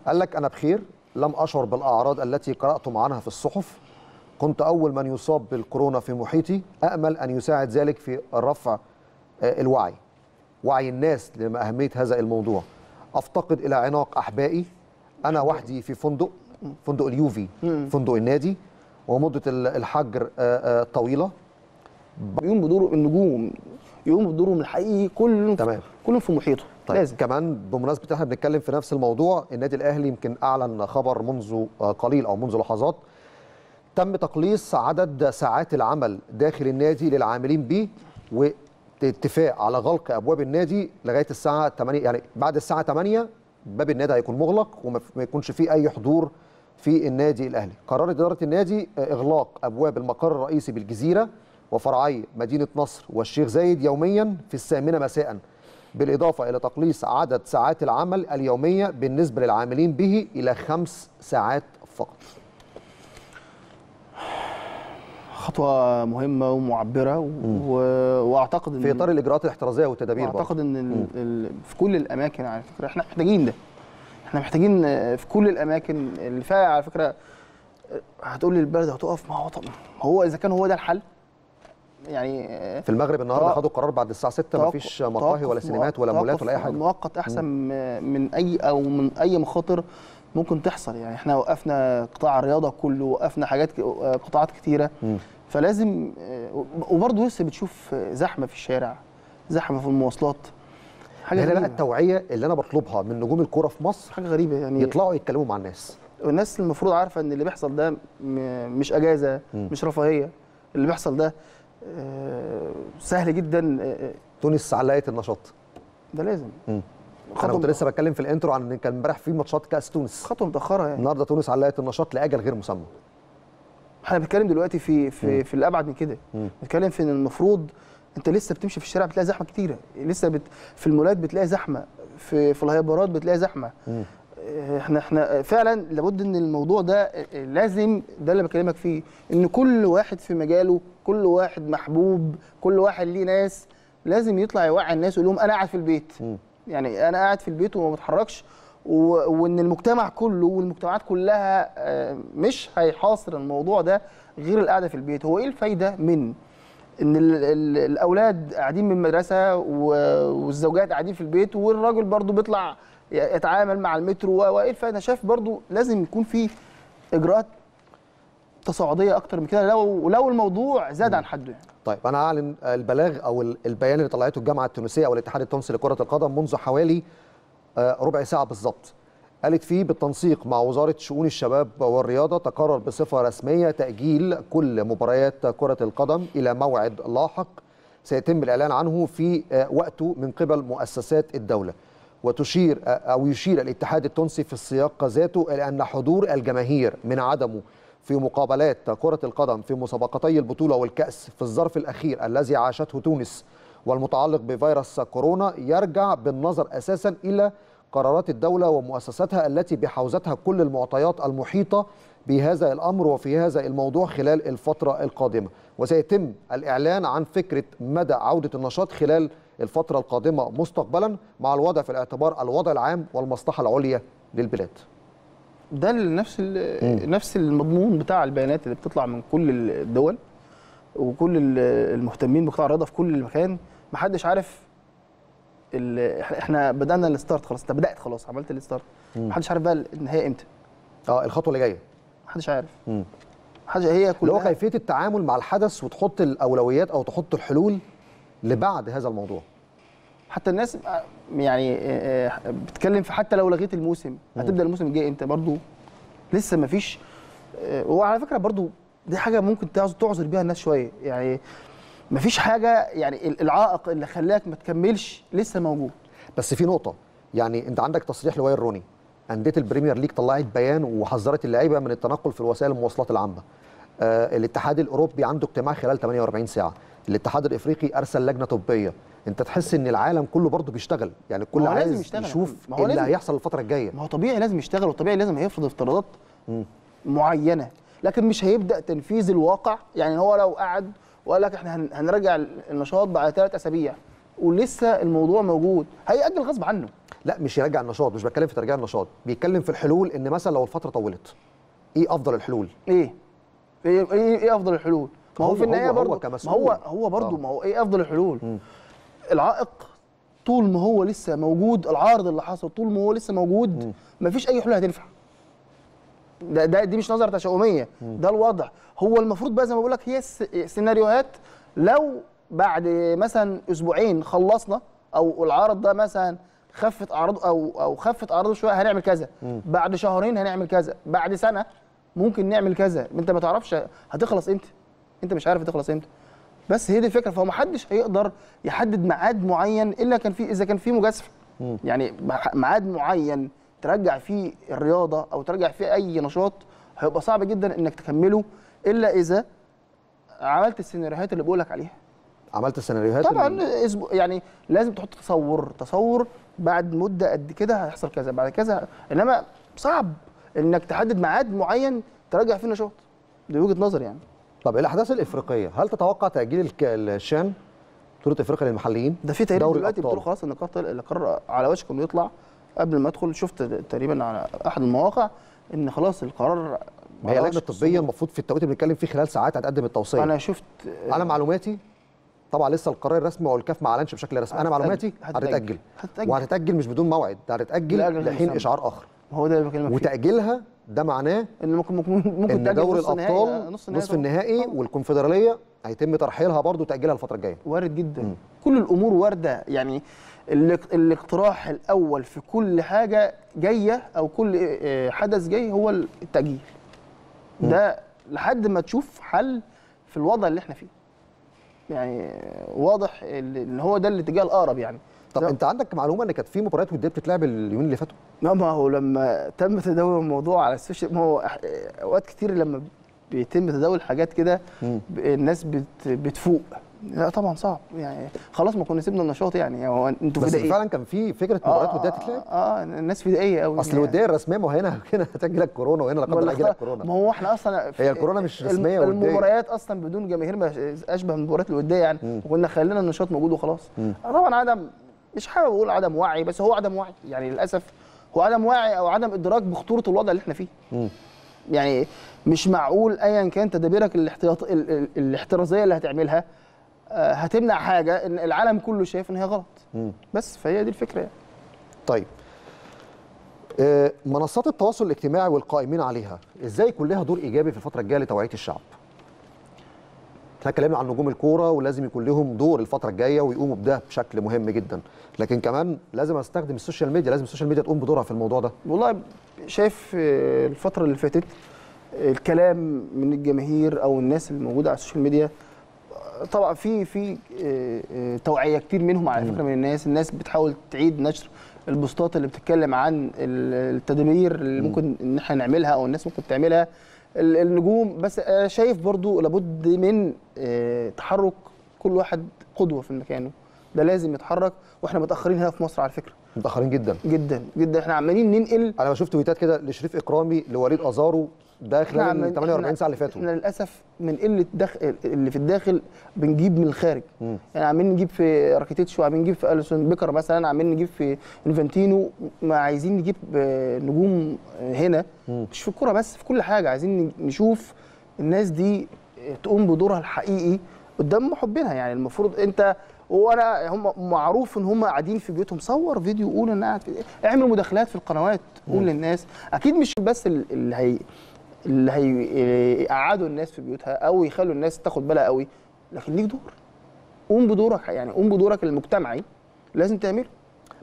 قال لك انا بخير لم اشعر بالاعراض التي قراتم عنها في الصحف كنت أول من يصاب بالكورونا في محيطي أأمل أن يساعد ذلك في رفع آه، الوعي وعي الناس لأهمية هذا الموضوع أفتقد إلى عناق أحبائي أنا وحدي في فندق فندق اليوفي فندق النادي ومدة الحجر آه، آه، طويلة يقوم بدوره النجوم يقوم بدورهم الحقيقي كلهم تمام كلهم في محيطه طيب لازم. كمان بمناسبه احنا بنتكلم في نفس الموضوع النادي الاهلي يمكن اعلن خبر منذ قليل او منذ لحظات تم تقليص عدد ساعات العمل داخل النادي للعاملين به واتفاق على غلق ابواب النادي لغايه الساعه 8 يعني بعد الساعه 8 باب النادي هيكون مغلق وما يكونش فيه اي حضور في النادي الاهلي قررت اداره النادي آه، اغلاق ابواب المقر الرئيسي بالجزيره وفرعي مدينه نصر والشيخ زايد يوميا في الثامنه مساء بالاضافه الى تقليص عدد ساعات العمل اليوميه بالنسبه للعاملين به الى خمس ساعات فقط خطوه مهمه ومعبره و... واعتقد ان في اطار الاجراءات الاحترازيه والتدابير اعتقد ان ال... ال... في كل الاماكن على فكره احنا محتاجين ده احنا محتاجين آه، في كل الاماكن اللي فيها على فكره آه، هتقول لي البلد هتقف ما هو طب هو اذا كان هو ده الحل يعني آه، في المغرب النهارده خدوا قرار بعد الساعه 6 مفيش مقاهي ولا سينمات ولا مولات ولا اي حاجه مؤقت احسن من اي او من اي مخاطر ممكن تحصل يعني احنا وقفنا قطاع الرياضه كله وقفنا حاجات قطاعات كتيره مم. فلازم آه، وبرضه لسه بتشوف آه، زحمه في الشارع زحمه في المواصلات حاجه يعني غريبة. بقى التوعيه اللي انا بطلبها من نجوم الكوره في مصر حاجه غريبه يعني يطلعوا يتكلموا مع الناس والناس المفروض عارفه ان اللي بيحصل ده مش اجازه م. مش رفاهيه اللي بيحصل ده آه، سهل جدا تونس علقت النشاط ده لازم انا كنت لسه بتكلم في الانترو عن ان كان امبارح في ماتشات كاس تونس خطوه متاخره يعني النهارده تونس علقت النشاط لاجل غير مسمى احنا بنتكلم دلوقتي في في في الابعد من كده بنتكلم في ان المفروض انت لسه بتمشي في الشارع بتلاقي زحمه كتيره لسه بت في المولات بتلاقي زحمه في في الهايبرات بتلاقي زحمه آه، احنا احنا فعلا لابد ان الموضوع ده آه، آه، لازم ده اللي بكلمك فيه ان كل واحد في مجاله كل واحد محبوب كل واحد ليه ناس لازم يطلع يوعي الناس ويقول لهم انا قاعد في البيت مم. يعني انا قاعد في البيت وما بتحركش وان المجتمع كله والمجتمعات كلها آه، مش هيحاصر الموضوع ده غير القعده في البيت هو ايه الفايده من ان الاولاد قاعدين من المدرسه والزوجات قاعدين في البيت والراجل برضو بيطلع يتعامل مع المترو وايه الفايده شايف برضو لازم يكون في اجراءات تصاعديه اكتر من كده لو لو الموضوع زاد عن حده يعني. طيب انا اعلن البلاغ او البيان اللي طلعته الجامعه التونسيه او الاتحاد التونسي لكره القدم منذ حوالي آه، ربع ساعه بالظبط قالت فيه بالتنسيق مع وزاره شؤون الشباب والرياضه تقرر بصفه رسميه تاجيل كل مباريات كره القدم الى موعد لاحق سيتم الاعلان عنه في آه، وقته من قبل مؤسسات الدوله وتشير آه، او يشير الاتحاد التونسي في السياق ذاته الى ان حضور الجماهير من عدمه في مقابلات كره القدم في مسابقتي البطوله والكاس في الظرف الاخير الذي عاشته تونس والمتعلق بفيروس كورونا يرجع بالنظر أساسا إلى قرارات الدولة ومؤسساتها التي بحوزتها كل المعطيات المحيطة بهذا الأمر وفي هذا الموضوع خلال الفترة القادمة وسيتم الإعلان عن فكرة مدى عودة النشاط خلال الفترة القادمة مستقبلا مع الوضع في الاعتبار الوضع العام والمصلحة العليا للبلاد ده نفس نفس المضمون بتاع البيانات اللي بتطلع من كل الدول وكل المهتمين بقطاع الرياضه في كل مكان محدش عارف احنا بدانا الستارت خلاص انت بدات خلاص عملت الستارت محدش عارف بقى النهايه امتى اه الخطوه اللي جايه محدش عارف مم. حاجه هي كلها اللي هو كيفيه التعامل مع الحدث وتحط الاولويات او تحط الحلول لبعد هذا الموضوع حتى الناس آه، يعني آه، آه، بتتكلم في حتى لو لغيت الموسم هتبدا الموسم الجاي امتى برضو لسه ما فيش وعلى فكره برضو دي حاجه ممكن تعذر بيها الناس شويه يعني مفيش حاجه يعني العائق اللي خلاك ما تكملش لسه موجود بس في نقطه يعني انت عندك تصريح لوائل روني انديه البريمير ليج طلعت بيان وحذرت اللعيبه من التنقل في الوسائل المواصلات العامه آه الاتحاد الاوروبي عنده اجتماع خلال 48 ساعه الاتحاد الافريقي ارسل لجنه طبيه انت تحس ان العالم كله برضه بيشتغل يعني كل عايز لازم يشتغل. يشوف ايه اللي هيحصل الفتره الجايه ما هو طبيعي لازم يشتغل وطبيعي لازم هيفرض افتراضات معينه لكن مش هيبدا تنفيذ الواقع يعني هو لو قعد وقال لك احنا هنرجع النشاط بعد ثلاث اسابيع ولسه الموضوع موجود هيأجل غصب عنه لا مش يرجع النشاط مش بتكلم في ترجيع النشاط بيتكلم في الحلول ان مثلا لو الفتره طولت ايه افضل الحلول ايه ايه ايه, إيه افضل الحلول ما هو في النهايه برضه ما هو هو برضه آه. ما هو ايه افضل الحلول م. العائق طول ما هو لسه موجود العارض اللي حصل طول ما هو لسه موجود مفيش اي حلول هتنفع ده, ده دي مش نظره تشاؤميه ده الوضع هو المفروض بقى زي ما بقول لك هي سيناريوهات لو بعد مثلا اسبوعين خلصنا او العرض ده مثلا خفت اعراضه او او خفت اعراضه شويه هنعمل كذا بعد شهرين هنعمل كذا بعد سنه ممكن نعمل كذا انت ما تعرفش هتخلص امتى انت مش عارف هتخلص امتى بس هي دي الفكره فهو ما حدش هيقدر يحدد ميعاد معين الا كان في اذا كان في مجازفه يعني ميعاد معين ترجع فيه الرياضه او ترجع فيه اي نشاط هيبقى صعب جدا انك تكمله الا اذا عملت السيناريوهات اللي بقولك عليها عملت السيناريوهات طبعا اللي... يعني لازم تحط تصور تصور بعد مده قد كده هيحصل كذا بعد كذا انما صعب انك تحدد ميعاد معين ترجع فيه النشاط دي وجهه نظر يعني طب الاحداث الافريقيه هل تتوقع تاجيل الشام بطوله افريقيا للمحليين ده في تاريخ دلوقتي بتقول خلاص ان القرار على وشك انه يطلع قبل ما ادخل شفت تقريبا على احد المواقع ان خلاص القرار هي اللجنه الطبيه المفروض في التوقيت اللي بنتكلم فيه خلال ساعات هتقدم التوصيه انا شفت على معلوماتي طبعا لسه القرار الرسمي والكاف ما اعلنش بشكل رسمي انا معلوماتي هتتاجل وهتتاجل مش بدون موعد ده هتتاجل لحين اشعار اخر هو ده اللي بكلمك فيه وتاجيلها ده معناه ان ممكن ممكن ممكن ان دوري الابطال آه، نصف, نصف النهائي والكونفدراليه هيتم ترحيلها برضه تاجيلها الفتره الجايه وارد جدا كل الامور وارده يعني الاقتراح الاول في كل حاجه جايه او كل آه، حدث جاي هو التاجيل ده لحد ما تشوف حل في الوضع اللي احنا فيه يعني واضح ان هو ده الاتجاه الاقرب يعني طب نعم. انت عندك معلومه ان كانت في مباريات وديه بتتلعب اليومين اللي فاتوا؟ ما هو لما تم تداول الموضوع على السوشيال ما هو اوقات كتير لما بيتم تداول حاجات كده الناس بتفوق لا طبعا صعب يعني خلاص ما كنا سيبنا النشاط يعني هو انتوا بس فعلا كان في فكره آه، مباريات آه وديه آه، تتلعب اه الناس فدائيه قوي اصل يعني. الوديه يعني. الرسميه ما هو هنا هنا هتجي لك كورونا وهنا لا قدر الله كورونا ما هو احنا اصلا هي الكورونا مش رسميه وديه المباريات اصلا بدون جماهير اشبه من المباريات الوديه يعني م. وكنا خلينا النشاط موجود وخلاص طبعا عدم مش حابب اقول عدم وعي بس هو عدم وعي يعني للاسف هو عدم وعي او عدم ادراك بخطوره الوضع اللي احنا فيه م. يعني مش معقول ايا كان تدابيرك الاحتياط الاحترازيه اللي هتعملها آه، هتمنع حاجه ان العالم كله شايف ان هي غلط بس فهي دي الفكره يعني. طيب آه، منصات التواصل الاجتماعي والقائمين عليها ازاي يكون لها دور ايجابي في الفتره الجايه لتوعيه الشعب احنا اتكلمنا عن نجوم الكوره ولازم يكون لهم دور الفتره الجايه ويقوموا بده بشكل مهم جدا لكن كمان لازم استخدم السوشيال ميديا لازم السوشيال ميديا تقوم بدورها في الموضوع ده والله شايف آه، الفتره اللي فاتت الكلام من الجماهير او الناس اللي موجوده على السوشيال ميديا طبعا في في آه، آه، توعيه كتير منهم على فكره من الناس الناس بتحاول تعيد نشر البوستات اللي بتتكلم عن التدمير اللي ممكن ان احنا نعملها او الناس ممكن تعملها النجوم بس شايف برضو لابد من آه، تحرك كل واحد قدوه في مكانه ده لازم يتحرك واحنا متاخرين هنا في مصر على فكره متاخرين جدا جدا جدا احنا عمالين ننقل انا شفت تويتات كده لشريف اكرامي لوليد ازارو ده خلال ال 48 ساعه اللي فاتوا احنا للاسف من قله الدخل اللي في الداخل بنجيب من الخارج مم. يعني عمالين نجيب في راكيتيتش وعمالين نجيب في اليسون بيكر مثلا عمالين نجيب في انفانتينو ما عايزين نجيب آه، نجوم آه، هنا مم. مش في الكوره بس في كل حاجه عايزين نشوف الناس دي تقوم بدورها الحقيقي قدام محبينها يعني المفروض انت وانا هم معروف ان هم قاعدين في بيوتهم صور فيديو قول ان قاعد اعمل مداخلات في القنوات قول للناس اكيد مش بس اللي هي اللي هيقعدوا إيه، الناس في بيوتها او يخلوا الناس تاخد بالها قوي لكن ليك دور قوم بدورك يعني قوم بدورك المجتمعي لازم تعمله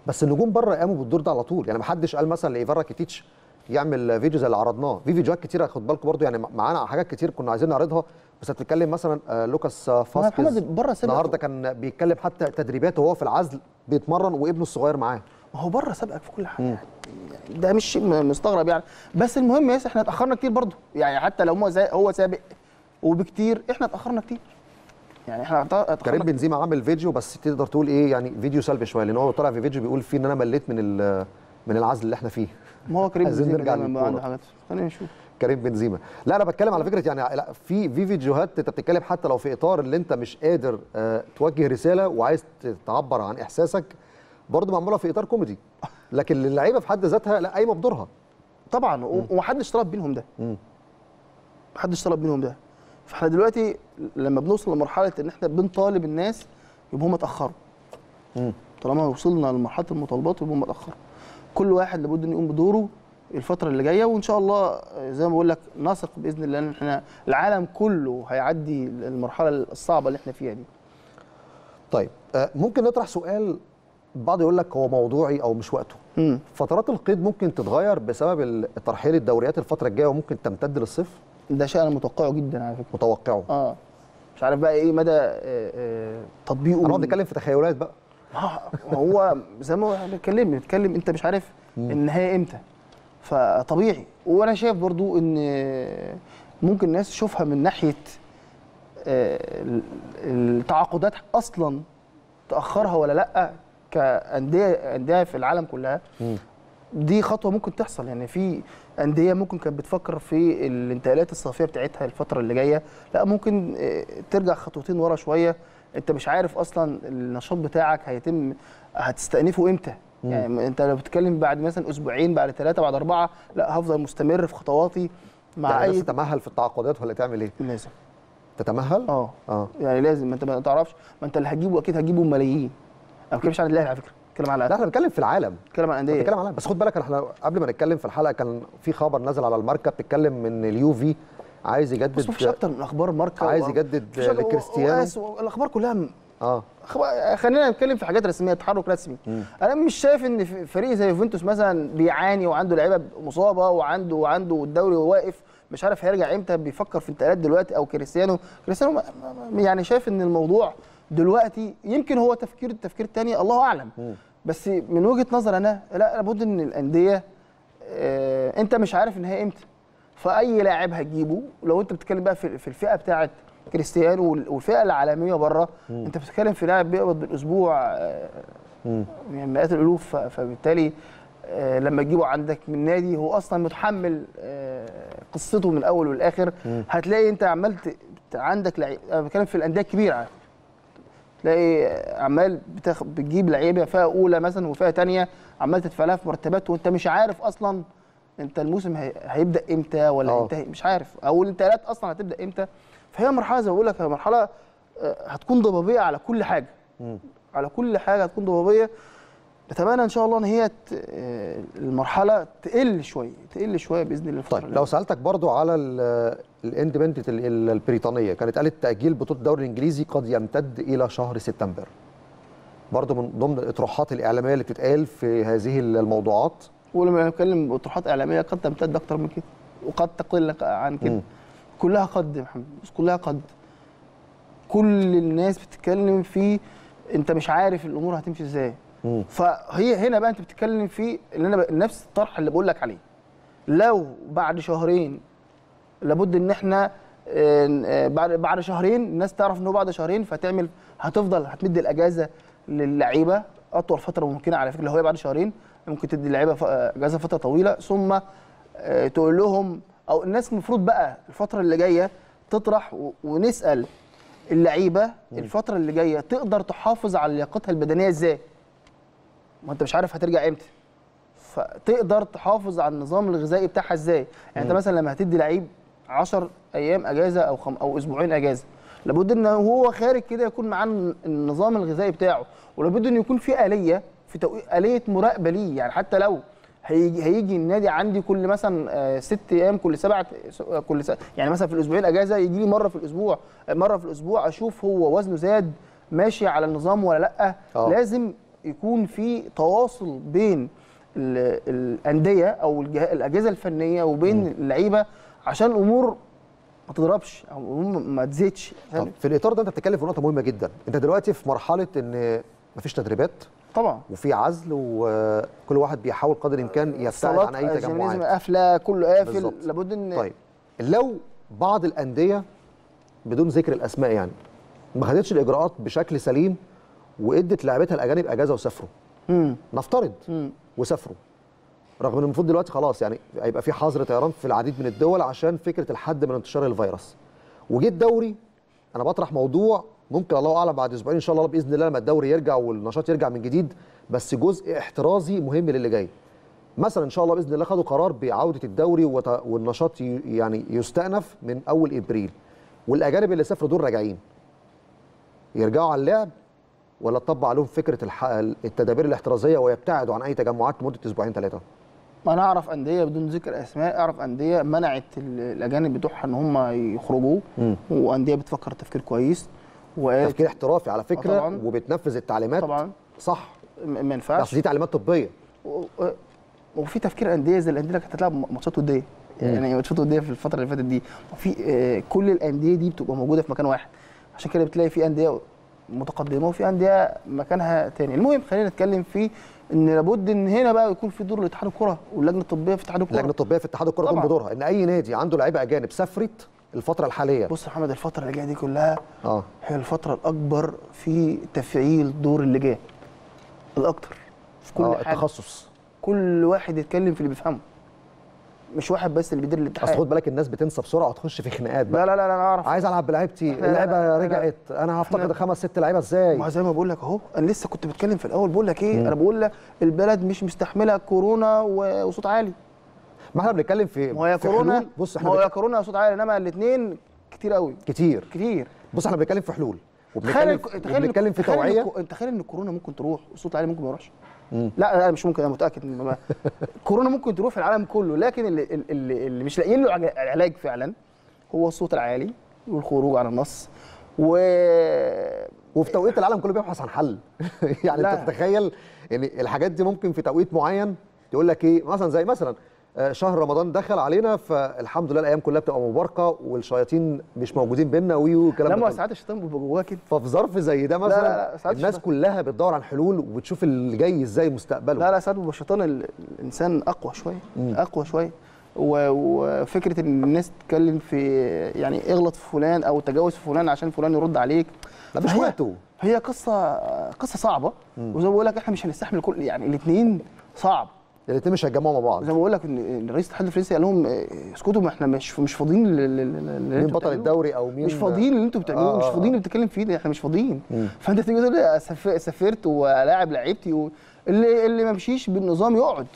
بس النجوم بره قاموا بالدور ده على طول يعني ما حدش قال مثلا لايفارا كيتيتش يعمل فيديو زي اللي عرضناه في فيديوهات كتيره خد بالكم برضو يعني معانا حاجات كتير كنا عايزين نعرضها بس هتتكلم مثلا آه، لوكاس فاسكيز النهارده كان بيتكلم حتى تدريباته وهو في العزل بيتمرن وابنه الصغير معاه ما هو بره سابقك في كل حاجه يعني ده مش مستغرب يعني بس المهم ياس احنا اتاخرنا كتير برضه يعني حتى لو هو هو سابق وبكتير احنا اتاخرنا كتير يعني احنا اتاخرنا كريم بنزيما عامل فيديو بس تقدر تقول ايه يعني فيديو سلبي شويه لان هو طالع في فيديو بيقول فيه ان انا مليت من من العزل اللي احنا فيه ما هو كريم بنزيما نرجع عنده حاجات خلينا نشوف كريم بنزيما لا انا بتكلم على فكره يعني لا في في فيديوهات انت بتتكلم حتى لو في اطار اللي انت مش قادر آه، توجه رساله وعايز تعبر عن احساسك برضه معموله في اطار كوميدي لكن اللعيبه في حد ذاتها لا قايمه بدورها طبعا ومحدش طلب منهم ده محدش طلب منهم ده فاحنا دلوقتي لما بنوصل لمرحله ان احنا بنطالب الناس يبقوا هم اتاخروا طالما وصلنا لمرحله المطالبات يبقوا هم اتاخروا كل واحد لابد انه يقوم بدوره الفتره اللي جايه وان شاء الله زي ما بقول لك نثق باذن الله ان احنا العالم كله هيعدي المرحله الصعبه اللي احنا فيها دي. طيب آه، ممكن نطرح سؤال بعض يقول لك هو موضوعي او مش وقته مم. فترات القيد ممكن تتغير بسبب ترحيل الدوريات الفتره الجايه وممكن تمتد للصيف ده شيء انا متوقعه جدا على فكره متوقعه اه مش عارف بقى ايه مدى آه، آه، تطبيقه انا بتكلم في تخيلات بقى ما هو زي ما بنتكلم بنتكلم انت مش عارف النهايه امتى فطبيعي وانا شايف برضو ان ممكن الناس تشوفها من ناحيه آه، التعاقدات اصلا تاخرها ولا لا كانديه انديه في العالم كلها دي خطوه ممكن تحصل يعني في انديه ممكن كانت بتفكر في الانتقالات الصافيه بتاعتها الفتره اللي جايه لا ممكن آه، ترجع خطوتين ورا شويه انت مش عارف اصلا النشاط بتاعك هيتم هتستأنفه امتى مم. يعني انت لو بتتكلم بعد مثلا اسبوعين بعد ثلاثه بعد اربعه لا هفضل مستمر في خطواتي مع يعني اي تتمهل في التعاقدات ولا تعمل ايه لازم تتمهل اه اه يعني لازم ما انت ما تعرفش ما انت اللي هتجيبه اكيد هتجيبه ملايين ما بتكلمش عن الاهلي على فكره بتكلم على لا احنا بنتكلم في العالم بنتكلم عن الانديه بنتكلم عن بس خد بالك احنا قبل ما نتكلم في الحلقه كان في خبر نازل على الماركه بتتكلم ان اليوفي عايز يجدد بس مفيش اكتر من اخبار ماركه عايز يجدد لكريستيانو الاخبار كلها م... اه خلينا نتكلم في حاجات رسميه تحرك رسمي م. انا مش شايف ان فريق زي يوفنتوس مثلا بيعاني وعنده لعيبه مصابه وعنده وعنده الدوري واقف مش عارف هيرجع امتى بيفكر في انتقالات دلوقتي او كريستيانو كريستيانو يعني شايف ان الموضوع دلوقتي يمكن هو تفكير تفكير تاني الله اعلم بس من وجهه نظر انا لا لابد ان الانديه آه انت مش عارف ان هي امتى فاي لاعب هتجيبه لو انت بتتكلم بقى في الفئه بتاعه كريستيانو والفئه العالميه بره انت بتتكلم في لاعب بيقبض بالاسبوع آه يعني مئات الالوف فبالتالي آه لما تجيبه عندك من نادي هو اصلا متحمل آه، قصته من الاول والاخر هتلاقي انت عملت عندك لعيب انا بتكلم في الانديه الكبيره تلاقي عمال بتخ... بتجيب لعيبه فئه اولى مثلا وفئه ثانيه عمال تدفع لها في مرتبات وانت مش عارف اصلا انت الموسم هي... هيبدا امتى ولا آه. انت مش عارف او الانتقالات اصلا هتبدا امتى فهي مرحله زي ما بقول لك مرحله آه، هتكون ضبابيه على كل حاجه م. على كل حاجه هتكون ضبابيه نتمنى ان شاء الله ان هي آه، المرحله تقل شويه تقل شويه باذن الله طيب لو سالتك برضو على الاندبندنت البريطانيه كانت قالت تاجيل بطوله الدوري الانجليزي قد يمتد الى شهر سبتمبر برضو من ضمن الاطروحات الاعلاميه اللي بتتقال في هذه الموضوعات ولما نتكلم باطروحات اعلاميه قد تمتد اكتر من كده وقد تقل عن كده م. كلها قد يا محمد كلها قد كل الناس بتتكلم في انت مش عارف الامور هتمشي ازاي فهي هنا بقى انت بتتكلم في اللي انا نفس الطرح اللي بقول لك عليه لو بعد شهرين لابد ان احنا آه، آه، بعد بعد شهرين الناس تعرف ان هو بعد شهرين فتعمل هتفضل هتمد الاجازه للعيبه اطول فتره ممكنه على فكره لو هي بعد شهرين ممكن تدي اللعيبه اجازه فتره طويله ثم آه، تقول لهم او الناس المفروض بقى الفتره اللي جايه تطرح ونسال اللعيبه الفتره اللي جايه تقدر تحافظ على لياقتها البدنيه ازاي؟ ما انت مش عارف هترجع امتى فتقدر تحافظ على النظام الغذائي بتاعها ازاي يعني انت مثلا لما هتدي لعيب 10 ايام اجازه او خم او اسبوعين اجازه لابد ان هو خارج كده يكون معاه النظام الغذائي بتاعه ولابد ان يكون في اليه في توقيت اليه مراقبه ليه يعني حتى لو هيجي هيجي النادي عندي كل مثلا آه، ست ايام كل سبعة آه، كل سبعة يعني مثلا في الاسبوعين اجازه يجي لي مره في الاسبوع مره في الاسبوع اشوف هو وزنه زاد ماشي على النظام ولا لا أوه. لازم يكون في تواصل بين الانديه او الاجهزه الفنيه وبين اللعيبه عشان الامور ما تضربش او الامور ما تزيدش طب في الاطار ده انت بتتكلم في نقطه مهمه جدا انت دلوقتي في مرحله ان مفيش تدريبات طبعا وفي عزل وكل واحد بيحاول قدر الامكان آه، يبتعد عن اي تجمعات قافله كله قافل لابد ان طيب لو بعض الانديه بدون ذكر الاسماء يعني ما خدتش الاجراءات بشكل سليم وادت لعبتها الاجانب اجازه وسافروا نفترض وسافروا رغم ان المفروض دلوقتي خلاص يعني هيبقى في حظر طيران في العديد من الدول عشان فكره الحد من انتشار الفيروس وجه الدوري انا بطرح موضوع ممكن الله اعلم بعد اسبوعين ان شاء الله باذن الله لما الدوري يرجع والنشاط يرجع من جديد بس جزء احترازي مهم للي جاي مثلا ان شاء الله باذن الله خدوا قرار بعوده الدوري والنشاط يعني يستأنف من اول ابريل والاجانب اللي سافروا دول راجعين يرجعوا على اللعب ولا تطبق عليهم فكره التدابير الاحترازيه ويبتعدوا عن اي تجمعات لمده اسبوعين ثلاثه؟ ما انا اعرف انديه بدون ذكر اسماء اعرف انديه منعت الاجانب بتوعها ان هم يخرجوا وانديه بتفكر تفكير كويس تفكير احترافي على فكره طبعاً وبتنفذ التعليمات طبعا صح ما ينفعش دي تعليمات طبيه وفي تفكير انديه زي الانديه اللي كانت هتلعب ماتشات وديه يعني ماتشات وديه في الفتره اللي فاتت دي وفي آه، كل الانديه دي بتبقى موجوده في مكان واحد عشان كده بتلاقي في انديه متقدمه وفي انديه مكانها تاني المهم خلينا نتكلم في ان لابد ان هنا بقى يكون في دور لاتحاد الكره واللجنه الطبيه في اتحاد الكره اللجنه الطبيه في اتحاد الكره تقوم بدورها ان اي نادي عنده لعيبه اجانب سافرت الفتره الحاليه بص يا محمد الفتره اللي جايه دي كلها اه هي الفتره الاكبر في تفعيل دور اللجان الاكتر في كل آه حاجه التخصص كل واحد يتكلم في اللي بيفهمه مش واحد بس اللي بيدير الاتحاد اصل خد بالك الناس بتنسى بسرعه وتخش في خناقات بقى. لا لا لا انا اعرف عايز العب بلعيبتي اللعيبه رجعت انا هفتقد خمس ست لعيبه ازاي ما زي ما بقول لك اهو انا لسه كنت بتكلم في الاول بقول لك ايه مم. انا بقول لك البلد مش مستحمله كورونا وصوت عالي ما احنا بنتكلم في ما هي كورونا بص احنا ما هي كورونا وصوت عالي انما الاثنين كتير قوي كتير كتير بص احنا بنتكلم في حلول وبنتكلم تخيل في توعيه تخيل ان الكورونا ممكن تروح والصوت عالي ممكن ما يروحش لا لا مش ممكن انا متاكد ان كورونا ممكن تروح في العالم كله لكن اللي, اللي, اللي مش لاقيين له علاج فعلا هو الصوت العالي والخروج عن النص و وفي توقيت العالم كله بيبحث عن حل يعني انت تتخيل ان الحاجات دي ممكن في توقيت معين يقول لك ايه مثلا زي مثلا آه، شهر رمضان دخل علينا فالحمد لله الايام كلها بتبقى مباركه والشياطين مش موجودين بينا ويو والكلام ده لا ساعات الشيطان بيبقى جواه كده ففي ظرف زي ده مثلا لا لا لا الناس كلها بتدور على حلول وبتشوف اللي جاي ازاي مستقبله لا لا ساعات بيبقى الشيطان الانسان اقوى شويه اقوى شويه وفكره ان الناس تتكلم في يعني اغلط في فلان او تجاوز في فلان عشان فلان يرد عليك لا مش وقته هي قصه قصه صعبه وزي ما بقول لك احنا مش هنستحمل كل يعني الاثنين صعب ريت مش هيتجمعوا مع بعض زي ما بقول لك ان رئيس الاتحاد الفرنسي قال لهم إيه، اسكتوا ما احنا مش مش فاضيين مين بطل الدوري او مين مش فاضيين اللي انتوا بتعملوه آه مش آه، آه. فاضيين اللي بتتكلم فيه ده احنا مش فاضيين فانت تيجي تقول سافرت ولاعب لعيبتي اللي اللي ما مشيش بالنظام يقعد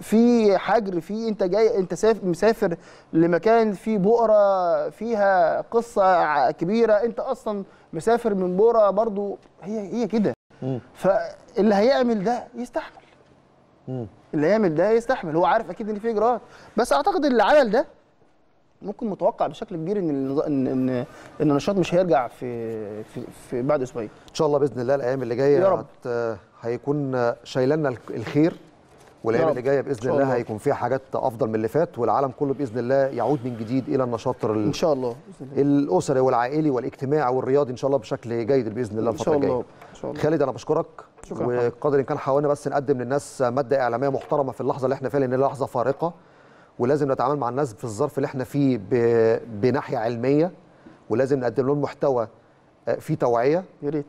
في حجر في انت جاي انت سافر مسافر لمكان فيه بؤره فيها قصه كبيره انت اصلا مسافر من بؤره برضو هي هي كده فاللي هيعمل ده يستحمل اللي يعمل ده يستحمل هو عارف اكيد ان في اجراءات بس اعتقد اللي عمل ده ممكن متوقع بشكل كبير ان ان ان, إن النشاط مش هيرجع في في, في بعد اسبوعين ان شاء الله باذن الله الايام اللي جايه يا رب. هيكون شايلنا الخير والايام نعم. اللي جايه باذن الله, الله هيكون فيها حاجات افضل من اللي فات والعالم كله باذن الله يعود من جديد الى النشاط ان شاء الله الاسري والعائلي والاجتماعي والرياضي ان شاء الله بشكل جيد باذن الله الفتره الجايه ان شاء الله خالد انا بشكرك شكرا وقدر الامكان حاولنا بس نقدم للناس ماده اعلاميه محترمه في اللحظه اللي احنا فيها لان لحظه فارقه ولازم نتعامل مع الناس في الظرف اللي احنا فيه ب... بناحيه علميه ولازم نقدم لهم محتوى آه، في توعيه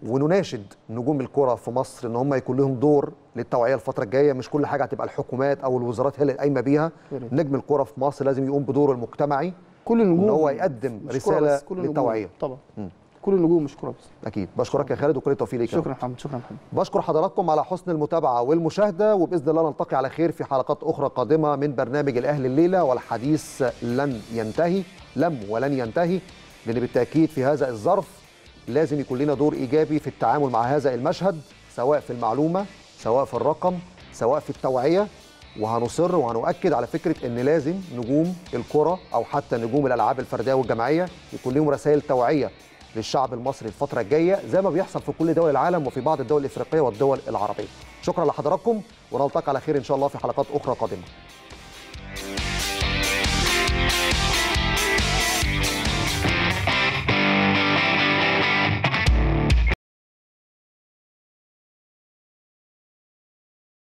ونناشد نجوم الكره في مصر ان هم يكون لهم دور للتوعيه الفتره الجايه مش كل حاجه هتبقى الحكومات او الوزارات هي اللي قايمه بيها نجم الكره في مصر لازم يقوم بدوره المجتمعي كل النجوم ان هو يقدم رساله كل للتوعيه طبعا م. كل النجوم مش كره بس اكيد بشكرك يا خالد وكل التوفيق ليك شكرا محمد شكرا محمد بشكر حضراتكم على حسن المتابعه والمشاهده وباذن الله نلتقي على خير في حلقات اخرى قادمه من برنامج الاهلي الليله والحديث لن ينتهي لم ولن ينتهي لان بالتاكيد في هذا الظرف لازم يكون لنا دور ايجابي في التعامل مع هذا المشهد سواء في المعلومه سواء في الرقم سواء في التوعيه وهنصر وهنؤكد على فكره ان لازم نجوم الكره او حتى نجوم الالعاب الفرديه والجماعيه يكون لهم رسائل توعيه للشعب المصري الفتره الجايه زي ما بيحصل في كل دول العالم وفي بعض الدول الافريقيه والدول العربيه شكرا لحضراتكم ونلتقي على خير ان شاء الله في حلقات اخرى قادمه